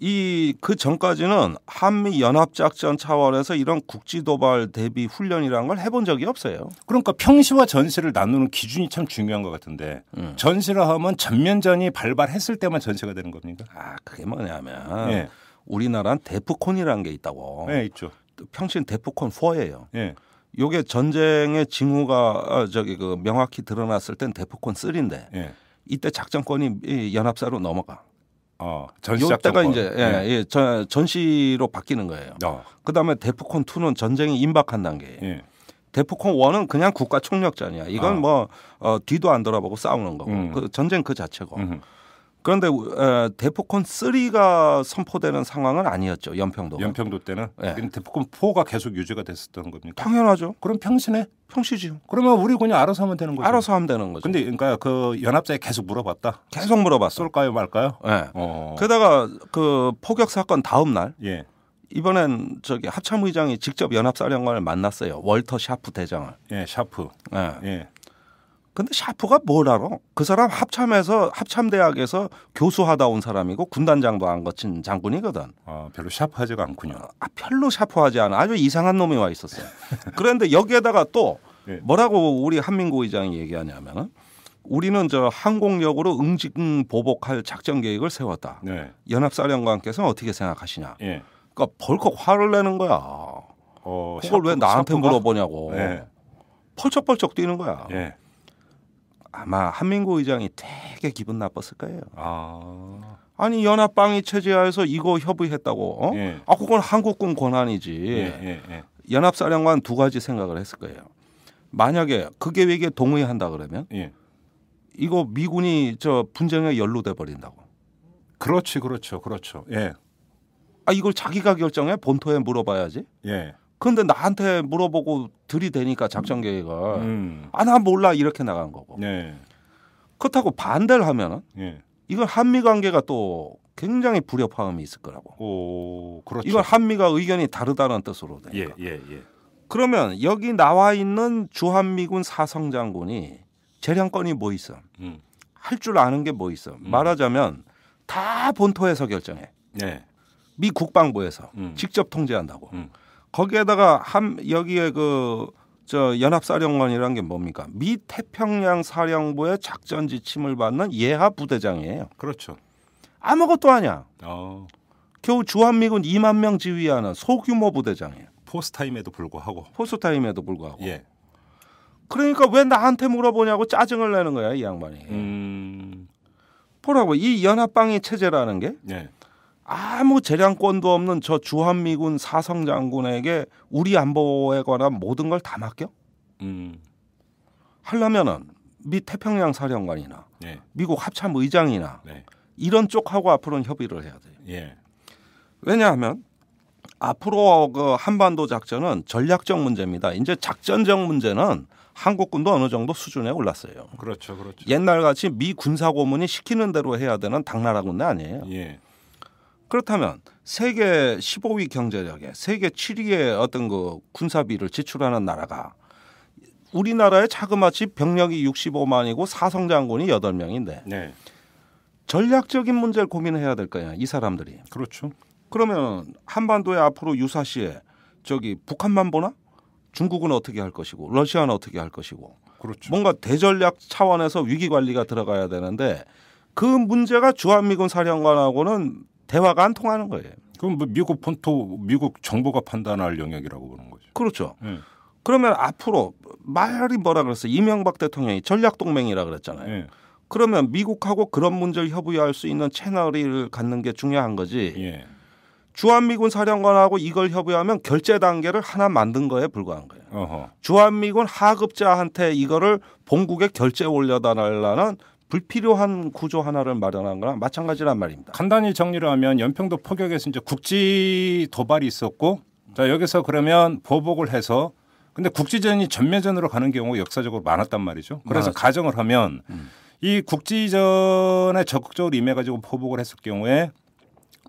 이그 전까지는 한미 연합 작전 차원에서 이런 국지 도발 대비 훈련이라는 걸 해본 적이 없어요. 그러니까 평시와 전시를 나누는 기준이 참 중요한 것 같은데 음. 전시라 하면 전면전이 발발했을 때만 전시가 되는 겁니까? 아 그게 뭐냐면 예. 우리나라는 데프콘이라는 게 있다고. 예, 있죠. 평신 데프콘 4예요. 예. 요게 전쟁의 징후가 아, 저기 그 명확히 드러났을 땐 데프콘 3인데 예. 이때 작전권이 연합사로 넘어가. 어, 전시작가 이제 예, 네. 예, 전, 전시로 바뀌는 거예요. 어. 그다음에 데프콘 2는 전쟁이 임박한 단계예요. 예. 데프콘 1은 그냥 국가 총력전이야. 이건 어. 뭐 어, 뒤도 안 돌아보고 싸우는 거고. 음. 그 전쟁 그 자체고. 음. 그런데 에, 어, 대포콘 3가 선포되는 상황은 아니었죠. 연평도. 연평도 때는 네. 대포콘 4가 계속 유지가 됐었던 겁니다. 당연하죠. 그럼 평신에 평시지요. 그러면 우리 그냥 알아서 하면 되는 거죠. 알아서 하면 되는 거죠. 근데 그러니까 그 연합사에 계속 물어봤다. 계속 물어봤어. 쏠까요 말까요? 예. 네. 어. 게다가 그 포격 사건 다음 날. 예. 이번엔 저기 합참의장이 직접 연합사령관을 만났어요. 월터 샤프 대장을. 예, 샤프. 예. 예. 근데 샤프가 뭘 알아? 그 사람 합참에서 합참대학에서 교수하다 온 사람이고 군단장도 안 거친 장군이거든. 아 별로 샤프하지가 않군요. 아 별로 샤프하지 않아. 아주 이상한 놈이 와 있었어요. 그런데 여기에다가 또 예. 뭐라고 우리 한민고 의장이 얘기하냐면은 우리는 저 항공력으로 응징 보복할 작전 계획을 세웠다. 네. 연합사령관께서는 어떻게 생각하시냐? 네. 그러니까 벌컥 화를 내는 거야. 어, 그걸 샤프, 왜 나한테 샤프가? 물어보냐고. 네. 펄쩍펄쩍 뛰는 거야. 아마 한민구 의장이 되게 기분 나빴을 거예요. 아. 아니 연합방위 체제하에서 이거 협의했다고. 어? 예. 아 그건 한국군 권한이지. 예, 예, 예, 연합사령관 두 가지 생각을 했을 거예요. 만약에 그 계획에 동의한다 그러면 예. 이거 미군이 저 분쟁에 연루돼 버린다고. 그렇지, 그렇죠, 그렇죠. 예. 아 이걸 자기가 결정해 본토에 물어봐야지. 예. 근데 나한테 물어보고 들이대니까 작전 계획을 음. 아나 몰라 이렇게 나간 거고. 네. 그렇다고 반대를 하면은 네. 이건 한미 관계가 또 굉장히 불협화음이 있을 거라고. 오, 그렇죠. 이건 한미가 의견이 다르다는 뜻으로 되니까. 예, 예, 예. 그러면 여기 나와 있는 주한미군 사성 장군이 재량권이 뭐 있어? 음. 할줄 아는 게 뭐 있어? 음. 말하자면 다 본토에서 결정해. 네. 미 국방부에서 음. 직접 통제한다고. 음. 거기에다가 함 여기에 그저 연합사령관이라는 게 뭡니까? 미 태평양 사령부의 작전 지침을 받는 예하 부대장이에요. 그렇죠. 아무것도 아니야. 어. 겨우 주한미군 2만 명 지휘하는 소규모 부대장이에요. 포스타임에도 불구하고. 포스타임에도 불구하고. 예. 그러니까 왜 나한테 물어보냐고 짜증을 내는 거야 이 양반이. 음... 보라고 이 연합방위 체제라는 게 예. 아무 재량권도 없는 저 주한미군 사성 장군에게 우리 안보에 관한 모든 걸 다 맡겨? 음. 하려면은 미 태평양 사령관이나 네. 미국 합참 의장이나 네. 이런 쪽하고 앞으로는 협의를 해야 돼요. 예. 왜냐하면 앞으로 그 한반도 작전은 전략적 문제입니다. 이제 작전적 문제는 한국군도 어느 정도 수준에 올랐어요. 그렇죠, 그렇죠. 옛날 같이 미 군사 고문이 시키는 대로 해야 되는 당나라 군대 아니에요. 예. 그렇다면 세계 15위 경제력에 세계 7위의 어떤 그 군사비를 지출하는 나라가 우리나라의 자그마치 병력이 65만이고 사성장군이 8명인데 네. 전략적인 문제를 고민해야 될 거야 이 사람들이. 그렇죠. 그러면 한반도에 앞으로 유사시에 저기 북한만 보나? 중국은 어떻게 할 것이고 러시아는 어떻게 할 것이고. 그렇죠. 뭔가 대전략 차원에서 위기 관리가 들어가야 되는데 그 문제가 주한미군 사령관하고는 대화가 안 통하는 거예요. 그럼 뭐 미국 본토 미국 정부가 판단할 영역이라고 보는 거죠. 그렇죠. 네. 그러면 앞으로 말이 뭐라 그랬어? 이명박 대통령이 전략 동맹이라 그랬잖아요. 네. 그러면 미국하고 그런 문제를 협의할 수 있는 채널을 갖는 게 중요한 거지. 예. 주한미군 사령관하고 이걸 협의하면 결제 단계를 하나 만든 거에 불과한 거예요. 어허. 주한미군 하급자한테 이거를 본국에 결제 올려달라는 불필요한 구조 하나를 마련한 거랑 마찬가지란 말입니다. 간단히 정리를 하면 연평도 포격에서 이제 국지 도발이 있었고 자 여기서 그러면 보복을 해서 근데 국지전이 전면전으로 가는 경우가 역사적으로 많았단 말이죠. 그래서 많았 가정을 하면 음. 이 국지전에 적극적으로 임해가지고 보복을 했을 경우에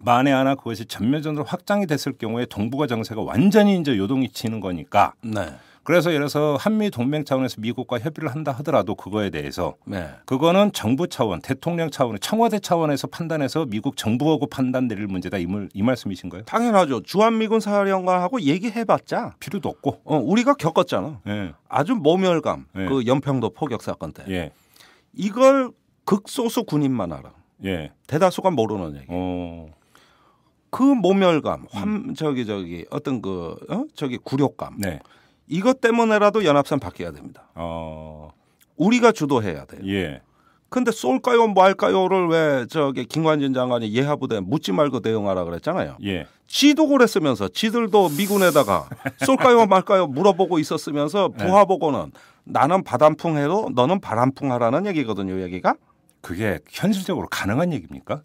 만에 하나 그것이 전면전으로 확장이 됐을 경우에 동북아 정세가 완전히 이제 요동이 치는 거니까 네. 그래서 예를 들어서 한미 동맹 차원에서 미국과 협의를 한다 하더라도 그거에 대해서 네. 그거는 정부 차원, 대통령 차원, 청와대 차원에서 판단해서 미국 정부하고 판단 될 문제다 이, 물, 이 말씀이신가요? 당연하죠. 주한미군 사령관하고 얘기해봤자 필요도 없고 어, 우리가 겪었잖아. 네. 아주 모멸감 네. 그 연평도 포격 사건 때 예. 이걸 극소수 군인만 알아. 예. 대다수가 모르는 얘기. 어... 그 모멸감, 환, 음. 저기 저기 어떤 그 어? 저기 굴욕감. 네. 이것 때문에라도 연합선 바뀌어야 됩니다. 어... 우리가 주도해야 돼요. 예. 근데 쏠까요, 말까요를 왜 저기 김관진 장관이 예하부대 묻지 말고 대응하라 그랬잖아요. 예. 지도 그랬으면서 지들도 미군에다가 쏠까요, 말까요 물어보고 있었으면서 네. 부하보고는 나는 바람풍 해도 너는 바람풍 하라는 얘기거든요, 얘기가. 그게 현실적으로 가능한 얘기입니까?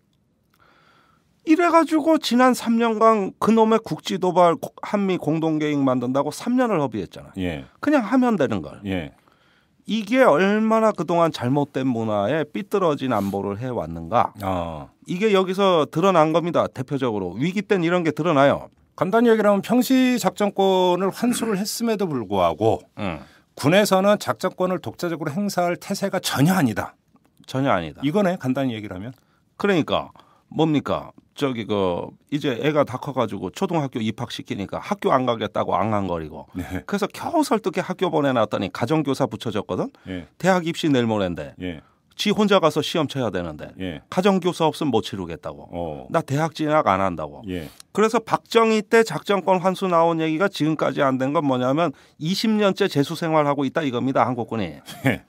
이래가지고 지난 3년간 그놈의 국지도발 한미 공동계획 만든다고 3년을 협의했잖아 예. 그냥 하면 되는 걸. 예. 이게 얼마나 그동안 잘못된 문화에 삐뚤어진 안보를 해왔는가. 아. 이게 여기서 드러난 겁니다. 대표적으로. 위기 땐 이런 게 드러나요. 간단히 얘기를 하면 평시 작전권을 환수를 했음에도 불구하고 음. 군에서는 작전권을 독자적으로 행사할 태세가 전혀 아니다. 전혀 아니다. 이거네 간단히 얘기를 하면. 그러니까 뭡니까? 저기 그 이제 애가 다 커가지고 초등학교 입학시키니까 학교 안 가겠다고 앙앙거리고 네. 그래서 겨우 설득해 학교 보내놨더니 가정교사 붙여졌거든 네. 대학 입시 내모랜데 네. 예. 지 혼자 가서 시험 쳐야 되는데 예. 가정교사 없으면 못 치르겠다고 오. 어. 나 대학 진학 안 한다고 예. 그래서 박정희 때 작전권 환수 나온 얘기가 지금까지 안 된 건 뭐냐면 20년째 재수 생활하고 있다 이겁니다 한국군이 예.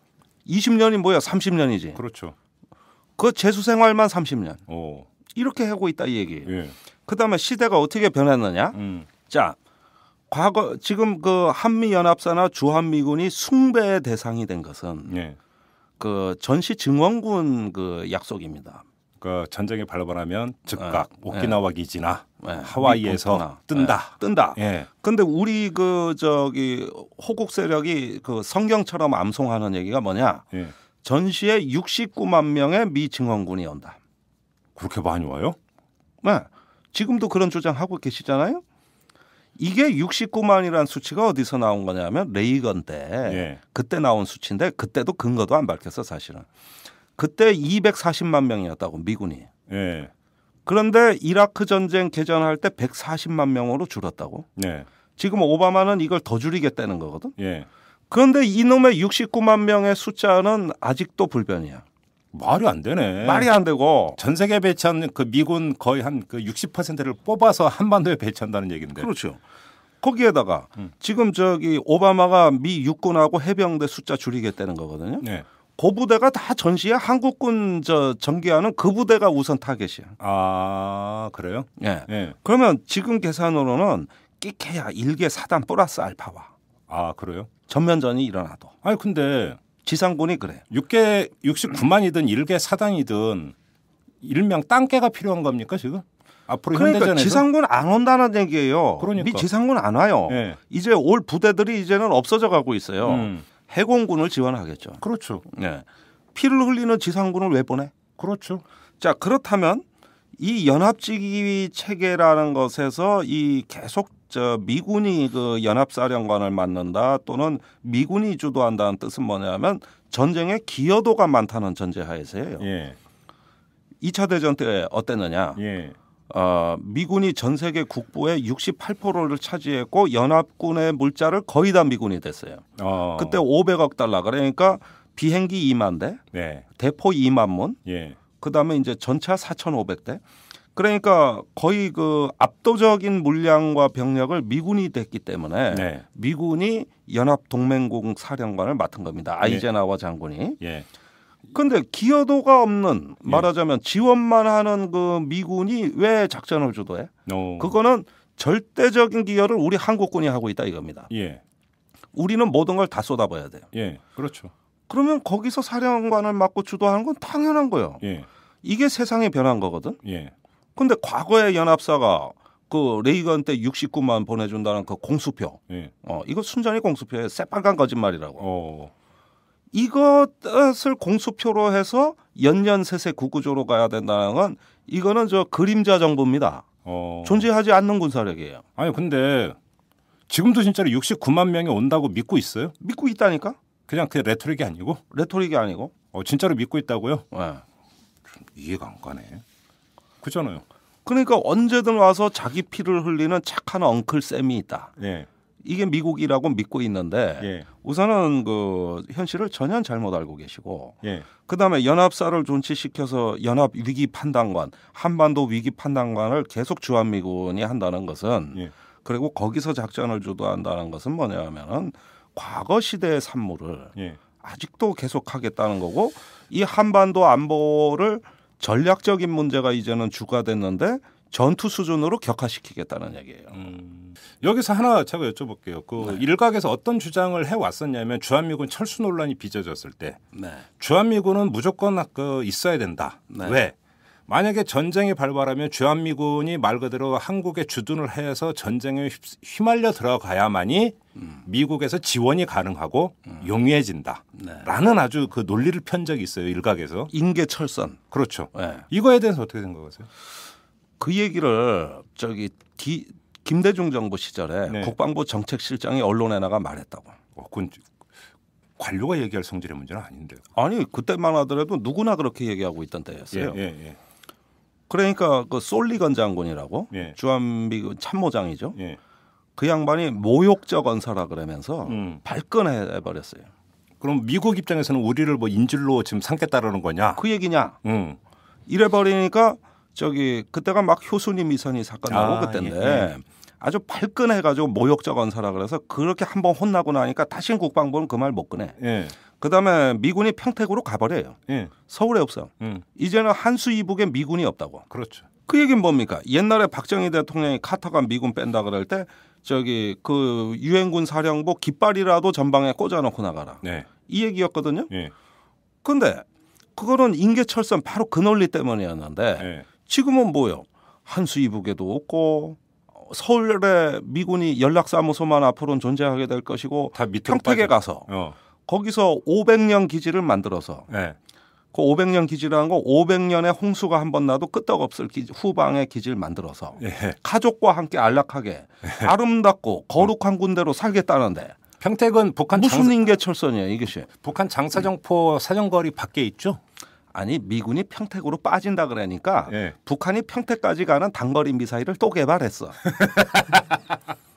20년이 뭐야 30년이지 그렇죠 그 재수 생활만 30년 오. 어. 이렇게 하고 있다 이얘기예 그다음에 시대가 어떻게 변했느냐? 음. 자, 과거 지금 그 한미 연합사나 주한미군이 숭배 대상이 된 것은 예. 그 전시 증원군 그 약속입니다. 그 전쟁에 발발하면 즉각 예. 오키나와 기지나 예. 하와이에서 예. 뜬다. 뜬다. 예. 근데 우리 그 저기 호국 세력이 그 성경처럼 암송하는 얘기가 뭐냐? 예. 전시에 69만 명의 미 증원군이 온다. 그렇게 많이 와요? 네. 지금도 그런 주장하고 계시잖아요. 이게 69만이라는 수치가 어디서 나온 거냐면 레이건 때 예. 그때 나온 수치인데 그때도 근거도 안밝혀서 사실은. 그때 240만 명이었다고 미군이. 예. 그런데 이라크 전쟁 개전할 때 140만 명으로 줄었다고. 예. 지금 오바마는 이걸 더 줄이겠다는 거거든. 예. 그런데 이놈의 69만 명의 숫자는 아직도 불변이야. 말이 안 되네. 말이 안 되고 전 세계 에 배치한 그 미군 거의 한 그 60%를 뽑아서 한반도에 배치한다는 얘기인데. 그렇죠. 거기에다가 음. 지금 저기 오바마가 미 육군하고 해병대 숫자 줄이겠다는 거거든요. 네. 그 부대가 다 전시야. 한국군 저 전개하는 그 부대가 우선 타겟이야. 아 그래요? 예. 예. 그러면 지금 계산으로는 끼케야 일개 사단 플러스 알파와. 아 그래요? 전면전이 일어나도. 아니 근데 지상군이 그래. 6개 69만이든 1개 사단이든 일명 땅개가 필요한 겁니까 지금? 앞으로 그러니까 지상군 안 온다는 얘기예요. 그러니까 미 지상군 안 와요. 네. 이제 올 부대들이 이제는 없어져 가고 있어요. 음. 해공군을 지원하겠죠. 그렇죠. 네. 피를 흘리는 지상군을 왜 보내? 그렇죠. 자 그렇다면 이 연합지휘 체계라는 것에서 이 계속 저 미군이 그 연합사령관을 맡는다 또는 미군이 주도한다는 뜻은 뭐냐면 전쟁에 기여도가 많다는 전제하에서예요. 예. 2차 대전 때 어땠느냐? 예. 어, 미군이 전 세계 국부의 68%를 차지했고 연합군의 물자를 거의 다 미군이 됐어요. 어. 아. 그때 500억 달러 그러니까 비행기 2만 대, 네. 대포 2만 문, 예. 그다음에 이제 전차 4,500대. 그러니까 거의 그 압도적인 물량과 병력을 미군이 됐기 때문에 네. 미군이 연합 동맹국 사령관을 맡은 겁니다. 네. 아이젠하워 장군이. 예. 근데 기여도가 없는 예. 말하자면 지원만 하는 그 미군이 왜 작전을 주도해? 오. 그거는 절대적인 기여를 우리 한국군이 하고 있다 이겁니다. 예. 우리는 모든 걸 다 쏟아봐야 돼요. 예. 그렇죠. 그러면 거기서 사령관을 맡고 주도하는 건 당연한 거예요. 예. 이게 세상의 변한 거거든. 예. 근데 과거의 연합사가 그 레이건 때 69만 보내준다는 그 공수표, 예. 어 이거 순전히 공수표에 새빨간 거짓말이라고. 어. 이것을 공수표로 해서 연년 세세 구구조로 가야 된다는 건 이거는 저 그림자 정부입니다. 어. 존재하지 않는 군사력이에요. 아니 근데 지금도 진짜로 69만 명이 온다고 믿고 있어요? 믿고 있다니까? 그냥 그 레토릭이 아니고? 레토릭이 아니고? 어 진짜로 믿고 있다고요? 네. 이해가 안 가네. 그잖아요. 그러니까 언제든 와서 자기 피를 흘리는 착한 엉클 쌤이 있다. 예. 이게 미국이라고 믿고 있는데 예. 우선은 그 현실을 전혀 잘못 알고 계시고 예. 그다음에 연합사를 존치시켜서 연합 위기 판단관 한반도 위기 판단관을 계속 주한미군이 한다는 것은 예. 그리고 거기서 작전을 주도한다는 것은 뭐냐면은 하 과거 시대의 산물을 예. 아직도 계속하겠다는 거고 이 한반도 안보를 전략적인 문제가 이제는 주가 됐는데 전투 수준으로 격화시키겠다는 얘기예요. 음. 여기서 하나 제가 여쭤볼게요. 그 네. 일각에서 어떤 주장을 해 왔었냐면 주한미군 철수 논란이 빚어졌을 때 네. 주한미군은 무조건 그 있어야 된다. 네. 왜? 만약에 전쟁이 발발하면 주한미군이 말 그대로 한국에 주둔을 해서 전쟁에 휘말려 들어가야만이 음. 미국에서 지원이 가능하고 음. 용이해진다라는 네. 아주 그 논리를 편 적이 있어요 일각에서 인계철선 그렇죠 네. 이거에 대해서 어떻게 생각하세요? 그 얘기를 저기 디, 김대중 정부 시절에 네. 국방부 정책실장이 언론에 나가 말했다고. 어, 그건 관료가 얘기할 성질의 문제는 아닌데요. 아니 그때만 하더라도 누구나 그렇게 얘기하고 있던 때였어요. 예, 예, 예. 그러니까 그 솔리건 장군이라고 예. 주한미 군 그 참모장이죠. 예. 그 양반이 모욕자 건사라 그러면서 음. 발끈해 버렸어요. 그럼 미국 입장에서는 우리를 뭐 인질로 지금 삼겠다라는 거냐? 그 얘기냐? 음. 이래 버리니까 저기 그때가 막 효순이 미선이 사건 나고 아, 그때인데 예, 예. 아주 발끈해 가지고 모욕자 건사라 그래서 그렇게 한번 혼나고 나니까 다시 국방부는 그 말 못 꺼내. 예. 그다음에 미군이 평택으로 가버려요. 예. 서울에 없어. 음. 예. 이제는 한수 이북에 미군이 없다고. 그렇죠. 그 얘기는 뭡니까? 옛날에 박정희 대통령이 카타가 미군 뺀다 그럴 때 저기 그 유엔군 사령부 깃발이라도 전방에 꽂아놓고 나가라. 네. 이 얘기였거든요. 예. 근데 그거는 인계철선 바로 그 논리 때문이었는데 예. 지금은 뭐요? 한수 이북에도 없고 서울에 미군이 연락사무소만 앞으로는 존재하게 될 것이고 평택에 가서 어. 거기서 500년 기지를 만들어서 네. 그 500년 기지라는 거 500년의 홍수가 한 번 나도 끄떡없을 기지, 후방의 기지를 만들어서 예. 가족과 함께 안락하게 예. 아름답고 거룩한 군대로 살겠다는데 평택은 북한 무슨 장사, 인계철선이야 이것이 북한 장사정포 사정거리 밖에 있죠? 아니 미군이 평택으로 빠진다 그러니까 예. 북한이 평택까지 가는 단거리 미사일을 또 개발했어.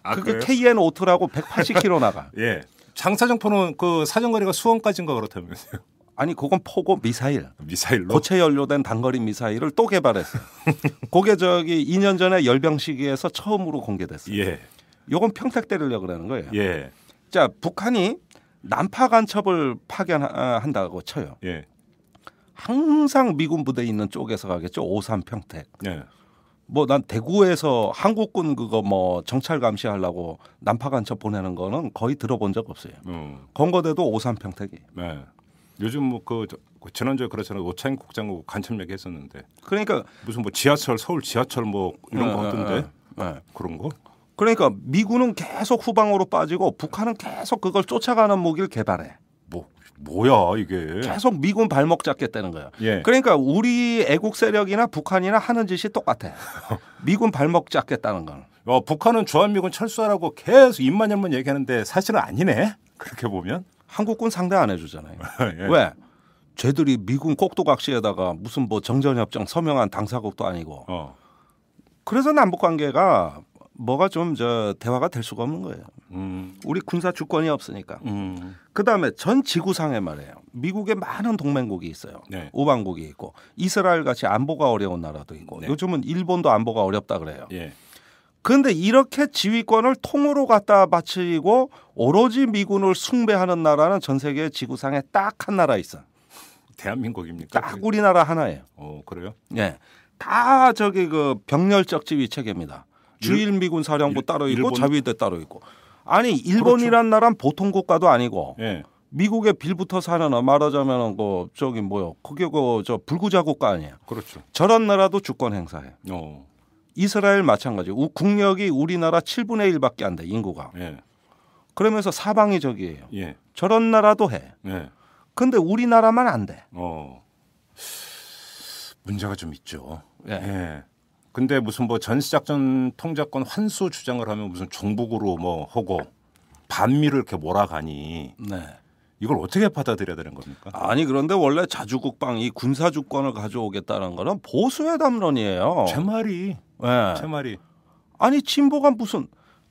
아, 그게 KN 오트라고 180km 나가. 예. 장사정 포는 그 사정거리가 수원까지인가 그렇다면서요? 아니 그건 포고 미사일. 미사일로 고체 연료된 단거리 미사일을 또 개발했어요. 그게 저기 2년 전에 열병 식에서 처음으로 공개됐어요. 예. 요건 평택 때리려고 그러는 거예요. 예. 자, 북한이 남파 간첩을 파견한다고 쳐요. 예. 항상 미군 부대 있는 쪽에서 가겠죠. 오산 평택. 예. 뭐난 대구에서 한국군 그거 뭐 정찰 감시하려고 난파 간첩 보내는 거는 거의 들어본 적 없어요. 음. 어. 건거대도 오산 평택이. 네. 요즘 뭐그 그 지난주에 그렇잖아요. 오창인 국장 간첩 얘기했었는데. 그러니까 무슨 뭐 지하철 서울 지하철 뭐 이런 네, 거 같던데. 네, 네. 그런 거? 그러니까 미군은 계속 후방으로 빠지고 북한은 계속 그걸 쫓아가는 무기를 개발해. 뭐야 이게 계속 미군 발목 잡겠다는 거야 예. 그러니까 우리 애국 세력이나 북한이나 하는 짓이 똑같아. 미군 발목 잡겠다는 건. 어, 북한은 주한미군 철수하라고 계속 입만 열면 얘기하는데 사실은 아니네. 그렇게 보면 한국군 상대 안 해주잖아요. 예. 왜? 쟤들이 미군 꼭두각시에다가 무슨 뭐 정전협정 서명한 당사국도 아니고. 어. 그래서 남북 관계가 뭐가 좀 저 대화가 될 수가 없는 거예요. 음. 우리 군사 주권이 없으니까. 음. 그 다음에 전 지구상에 말이에요. 미국의 많은 동맹국이 있어요. 네. 오방국이 있고 이스라엘 같이 안보가 어려운 나라도 있고 네. 요즘은 일본도 안보가 어렵다 그래요. 예. 그런데 이렇게 지휘권을 통으로 갖다 바치고 오로지 미군을 숭배하는 나라는 전 세계 지구상에 딱 한 나라 있어. 대한민국입니까? 딱 우리나라 하나예요. 어 그래요? 예. 다 저기 그 병렬적 지휘 체계입니다. 주일 미군 사령부 일, 따로 있고 일본... 자위대 따로 있고 아니 그렇죠. 일본이란 그렇죠. 나란 보통 국가도 아니고 예. 미국의 빌부터 사려나 어, 말하자면 그 저기 뭐요 그게 그 저 불구자 국가 아니에요. 그렇죠. 저런 나라도 주권 행사해 어. 이스라엘 마찬가지. 우, 국력이 우리나라 7분의 1밖에 안 돼 인구가. 예. 그러면서 사방이적이에요. 예. 저런 나라도 해. 예. 근데 우리나라만 안 돼. 어. 문제가 좀 있죠. 예. 예. 근데 무슨 뭐 전시작전 통제권 환수 주장을 하면 무슨 종북으로 뭐 하고 반미를 이렇게 몰아가니 네. 이걸 어떻게 받아들여야 되는 겁니까? 아니 그런데 원래 자주국방이 군사주권을 가져오겠다는 거는 보수의 담론이에요. 제 말이 네. 제 말이 아니 진보가 무슨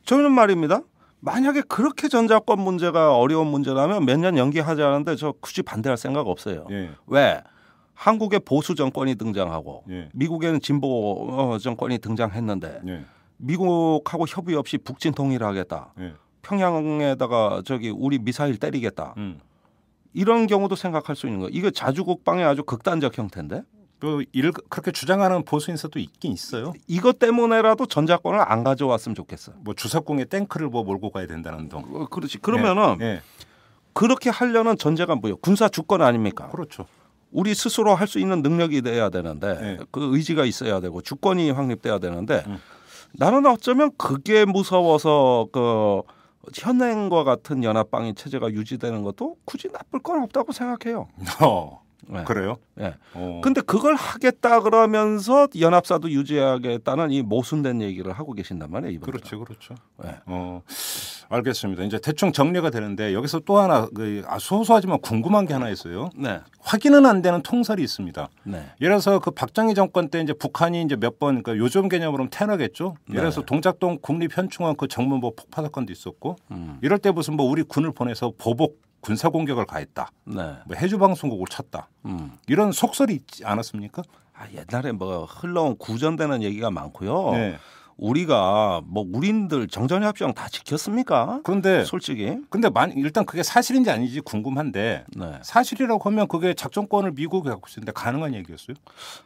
저는 말입니다. 만약에 그렇게 전작권 문제가 어려운 문제라면 몇 년 연기하지 않는데저 굳이 반대할 생각 없어요. 예. 왜? 한국의 보수 정권이 등장하고 예. 미국에는 진보 어, 정권이 등장했는데 예. 미국하고 협의 없이 북진 통일하겠다. 예. 평양에다가 저기 우리 미사일 때리겠다. 음. 이런 경우도 생각할 수 있는 거. 이거 자주국방의 아주 극단적 형태인데. 또 이를 그, 그렇게 주장하는 보수 인사도 있긴 있어요. 이것 때문에라도 전자권을 안 가져왔으면 좋겠어. 뭐주사공에 탱크를 뭐 몰고 가야 된다는 동. 어, 그렇지. 그러면은 예. 예. 그렇게 하려는 전제가 뭐예요? 군사 주권 아닙니까? 그렇죠. 우리 스스로 할 수 있는 능력이 돼야 되는데 네. 그 의지가 있어야 되고 주권이 확립돼야 되는데 음. 나는 어쩌면 그게 무서워서 그 현행과 같은 연합방위 체제가 유지되는 것도 굳이 나쁠 건 없다고 생각해요. 어. 네. 그래요? 예. 네. 근데 그걸 하겠다 그러면서 연합사도 유지하겠다는 이 모순된 얘기를 하고 계신단 말이에요. 이번 그렇죠, 그렇죠. 네. 어, 알겠습니다. 이제 대충 정리가 되는데 여기서 또 하나 그 아, 소소하지만 궁금한 게 하나 있어요. 네. 확인은 안 되는 통설이 있습니다. 네. 예를 들어서 그 박정희 정권 때 이제 북한이 이제 몇 번 그러니까 요즘 개념으로 는 테러겠죠. 예를 들어서 네. 동작동 국립 현충원 그 정문보 폭파 사건도 있었고 음. 이럴 때 무슨 뭐 우리 군을 보내서 보복 군사 공격을 가했다. 네. 뭐 해주 방송국을 쳤다. 음. 이런 속설이 있지 않았습니까? 아, 옛날에 뭐 흘러온 구전되는 얘기가 많고요. 네. 우리가 뭐 우린들 정전협정 다 지켰습니까? 그런데 솔직히 근데 만, 일단 그게 사실인지 아닌지 궁금한데 네. 사실이라고 하면 그게 작전권을 미국이 갖고 있는데 가능한 얘기였어요?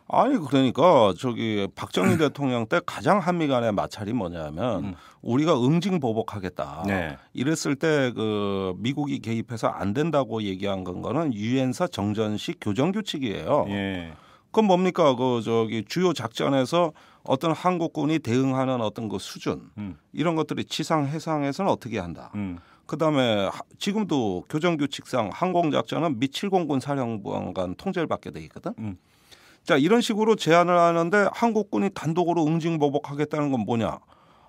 아니 그러니까 저기 박정희 대통령 때 가장 한미 간의 마찰이 뭐냐면 음. 우리가 응징 보복하겠다 네. 이랬을 때 그 미국이 개입해서 안 된다고 얘기한 건 거는 유엔사 정전식 교정 규칙이에요. 예. 그건 뭡니까 그 저기 주요 작전에서 어떤 한국군이 대응하는 어떤 그 수준 음. 이런 것들이 지상 해상에서는 어떻게 한다. 음. 그다음에 지금도 교정 규칙상 항공 작전은 미 7공군 사령부간 통제를 받게 돼 있거든. 음. 자 이런 식으로 제안을 하는데 한국군이 단독으로 응징 보복하겠다는 건 뭐냐?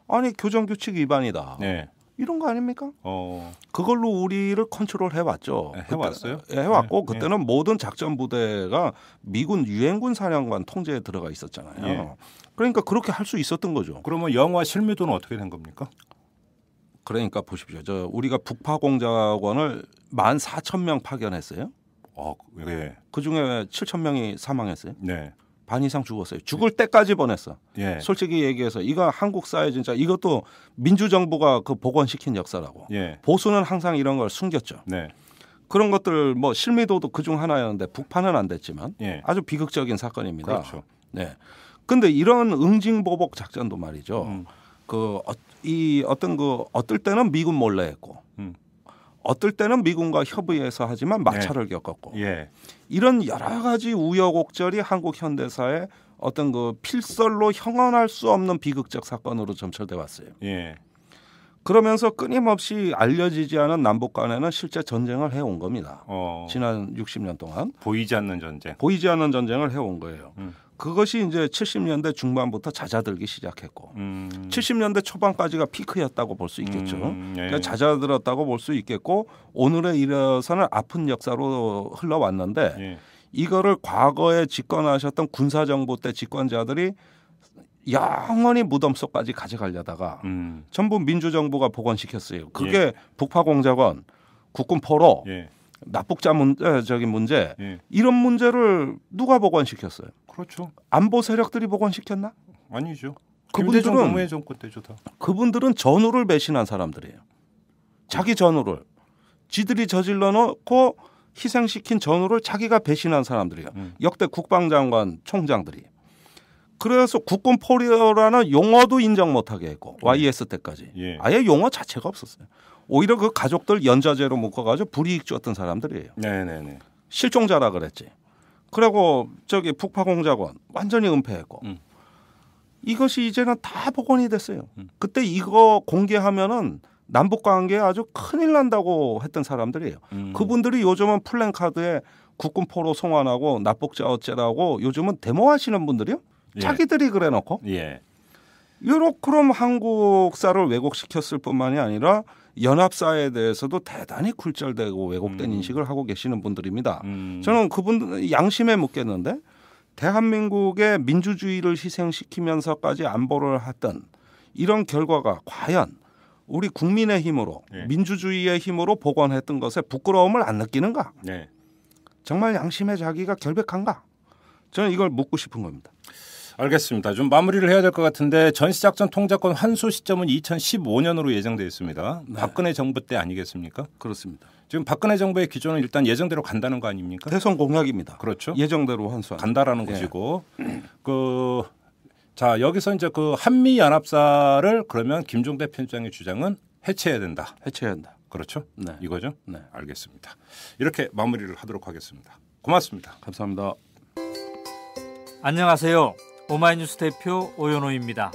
아니 교정 규칙 위반이다. 네. 이런 거 아닙니까? 어. 그걸로 우리를 컨트롤 해왔죠. 네, 해왔어요? 그때, 네, 해왔고 네, 네. 그때는 네. 모든 작전 부대가 미군 유엔군 사령관 통제에 들어가 있었잖아요. 예. 그러니까 그렇게 할 수 있었던 거죠. 그러면 영화 실미도는 어떻게 된 겁니까? 그러니까 보십시오. 저 우리가 북파 공작원을 만 사천 명 파견했어요. 어, 예. 그 중에 칠천 명이 사망했어요. 네. 반 이상 죽었어요. 죽을 때까지 보냈어. 예. 솔직히 얘기해서 이거 한국 사회 진짜 이것도 민주정부가 그 복원시킨 역사라고. 예. 보수는 항상 이런 걸 숨겼죠. 네. 그런 것들 뭐 실미도도 그중 하나였는데 북판은 안 됐지만 예. 아주 비극적인 사건입니다. 그렇죠. 네. 근데 이런 응징보복 작전도 말이죠. 음. 그이 어, 어떤 그 어떨 때는 미군 몰래 했고 어떨 때는 미군과 협의해서 하지만 마찰을 네. 겪었고 예. 이런 여러 가지 우여곡절이 한국 현대사의 어떤 그 필설로 형언할 수 없는 비극적 사건으로 점철돼 왔어요. 예. 그러면서 끊임없이 알려지지 않은 남북 간에는 실제 전쟁을 해온 겁니다. 어... 지난 60년 동안 보이지 않는 전쟁, 보이지 않는 전쟁을 해온 거예요. 음. 그것이 이제 70년대 중반부터 잦아들기 시작했고 음. 70년대 초반까지가 피크였다고 볼 수 있겠죠. 음, 예. 그러니까 잦아들었다고 볼 수 있겠고 오늘에 이르서는 아픈 역사로 흘러왔는데 예. 이거를 과거에 집권하셨던 군사정부 때 집권자들이 영원히 무덤 속까지 가져가려다가 음. 전부 민주정부가 복원시켰어요. 그게 예. 북파공작원, 국군포로 예. 납북자 문제, 저기 문제 예. 이런 문제를 누가 복원시켰어요? 그렇죠. 안보 세력들이 복원시켰나? 아니죠. 그분들은 노무현 정권 때죠 다. 그분들은 전후를 배신한 사람들이에요. 자기 전후를 지들이 저질러 놓고 희생시킨 전후를 자기가 배신한 사람들이에요. 음. 역대 국방장관 총장들이. 그래서 국군 포리어라는 용어도 인정 못하게 했고 음. YS 때까지 예. 아예 용어 자체가 없었어요. 오히려 그 가족들 연좌제로 묶어가지고 불이익 주었던 사람들이에요. 네네네. 네, 네. 실종자라 그랬지. 그리고 저기 북파공작원 완전히 은폐했고 음. 이것이 이제는 다 복원이 됐어요. 음. 그때 이거 공개하면은 남북 관계 아주 큰일 난다고 했던 사람들이에요. 음. 그분들이 요즘은 플랜카드에 국군포로 송환하고 납북자 어째라고 요즘은 데모하시는 분들이요. 예. 자기들이 그래놓고. 예. 요렇게 그럼 한국사를 왜곡시켰을 뿐만이 아니라 연합사에 대해서도 대단히 굴절되고 왜곡된 음. 인식을 하고 계시는 분들입니다. 음. 저는 그분 양심에 묻겠는데 대한민국의 민주주의를 희생시키면서까지 안보를 하던 이런 결과가 과연 우리 국민의 힘으로 네. 민주주의의 힘으로 복원했던 것에 부끄러움을 안 느끼는가? 네. 정말 양심의 자기가 결백한가? 저는 이걸 묻고 싶은 겁니다. 알겠습니다. 좀 마무리를 해야 될 것 같은데 전시작전 통제권 환수 시점은 2015년으로 예정돼 있습니다. 네. 박근혜 정부 때 아니겠습니까? 그렇습니다. 지금 박근혜 정부의 기조는 일단 예정대로 간다는 거 아닙니까? 대선 공약입니다. 그렇죠. 예정대로 환수 간다라는 네. 것이고 그. 자 여기서 이제 그 한미 연합사를 그러면 김종대 편장의 주장은 해체해야 된다. 해체해야 된다. 그렇죠? 네. 이거죠? 네. 알겠습니다. 이렇게 마무리를 하도록 하겠습니다. 고맙습니다. 감사합니다. 안녕하세요. 오마이뉴스 대표 오연호입니다.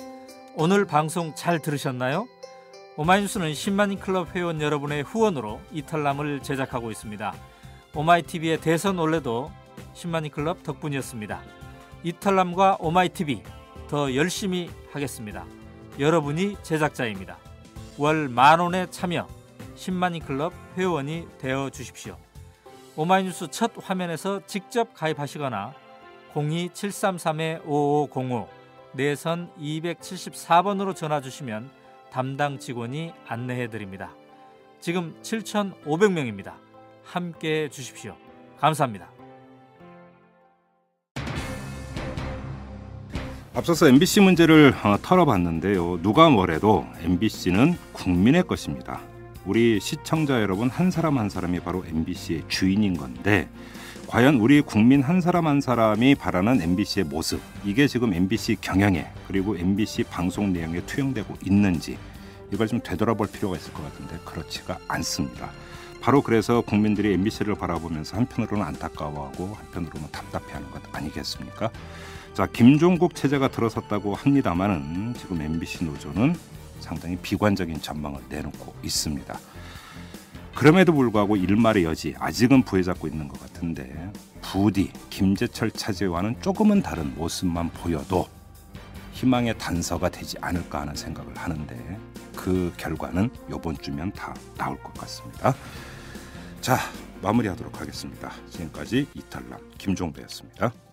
오늘 방송 잘 들으셨나요? 오마이뉴스는 10만 클럽 회원 여러분의 후원으로 이탈람을 제작하고 있습니다. 오마이TV의 대선 올래도 10만 클럽 덕분이었습니다. 이탈람과 오마이TV 더 열심히 하겠습니다. 여러분이 제작자입니다. 월 만원에 참여 10만인 클럽 회원이 되어 주십시오. 오마이뉴스 첫 화면에서 직접 가입하시거나 02-733-5505 내선 274번으로 전화 주시면 담당 직원이 안내해 드립니다. 지금 7,500명입니다. 함께 해 주십시오. 감사합니다. 앞서서 MBC 문제를 어, 털어봤는데요. 누가 뭐래도 MBC는 국민의 것입니다. 우리 시청자 여러분 한 사람 한 사람이 바로 MBC의 주인인 건데 과연 우리 국민 한 사람 한 사람이 바라는 MBC의 모습 이게 지금 MBC 경영에 그리고 MBC 방송 내용에 투영되고 있는지 이걸 좀 되돌아볼 필요가 있을 것 같은데 그렇지가 않습니다. 바로 그래서 국민들이 MBC를 바라보면서 한편으로는 안타까워하고 한편으로는 답답해하는 것 아니겠습니까? 자 김종국 체제가 들어섰다고 합니다만은 지금 MBC 노조는 상당히 비관적인 전망을 내놓고 있습니다. 그럼에도 불구하고 일말의 여지 아직은 부여잡고 있는 것 같은데 부디 김재철 차제와는 조금은 다른 모습만 보여도 희망의 단서가 되지 않을까 하는 생각을 하는데 그 결과는 요번 주면 다 나올 것 같습니다. 자 마무리하도록 하겠습니다. 지금까지 이탈남 김종배였습니다.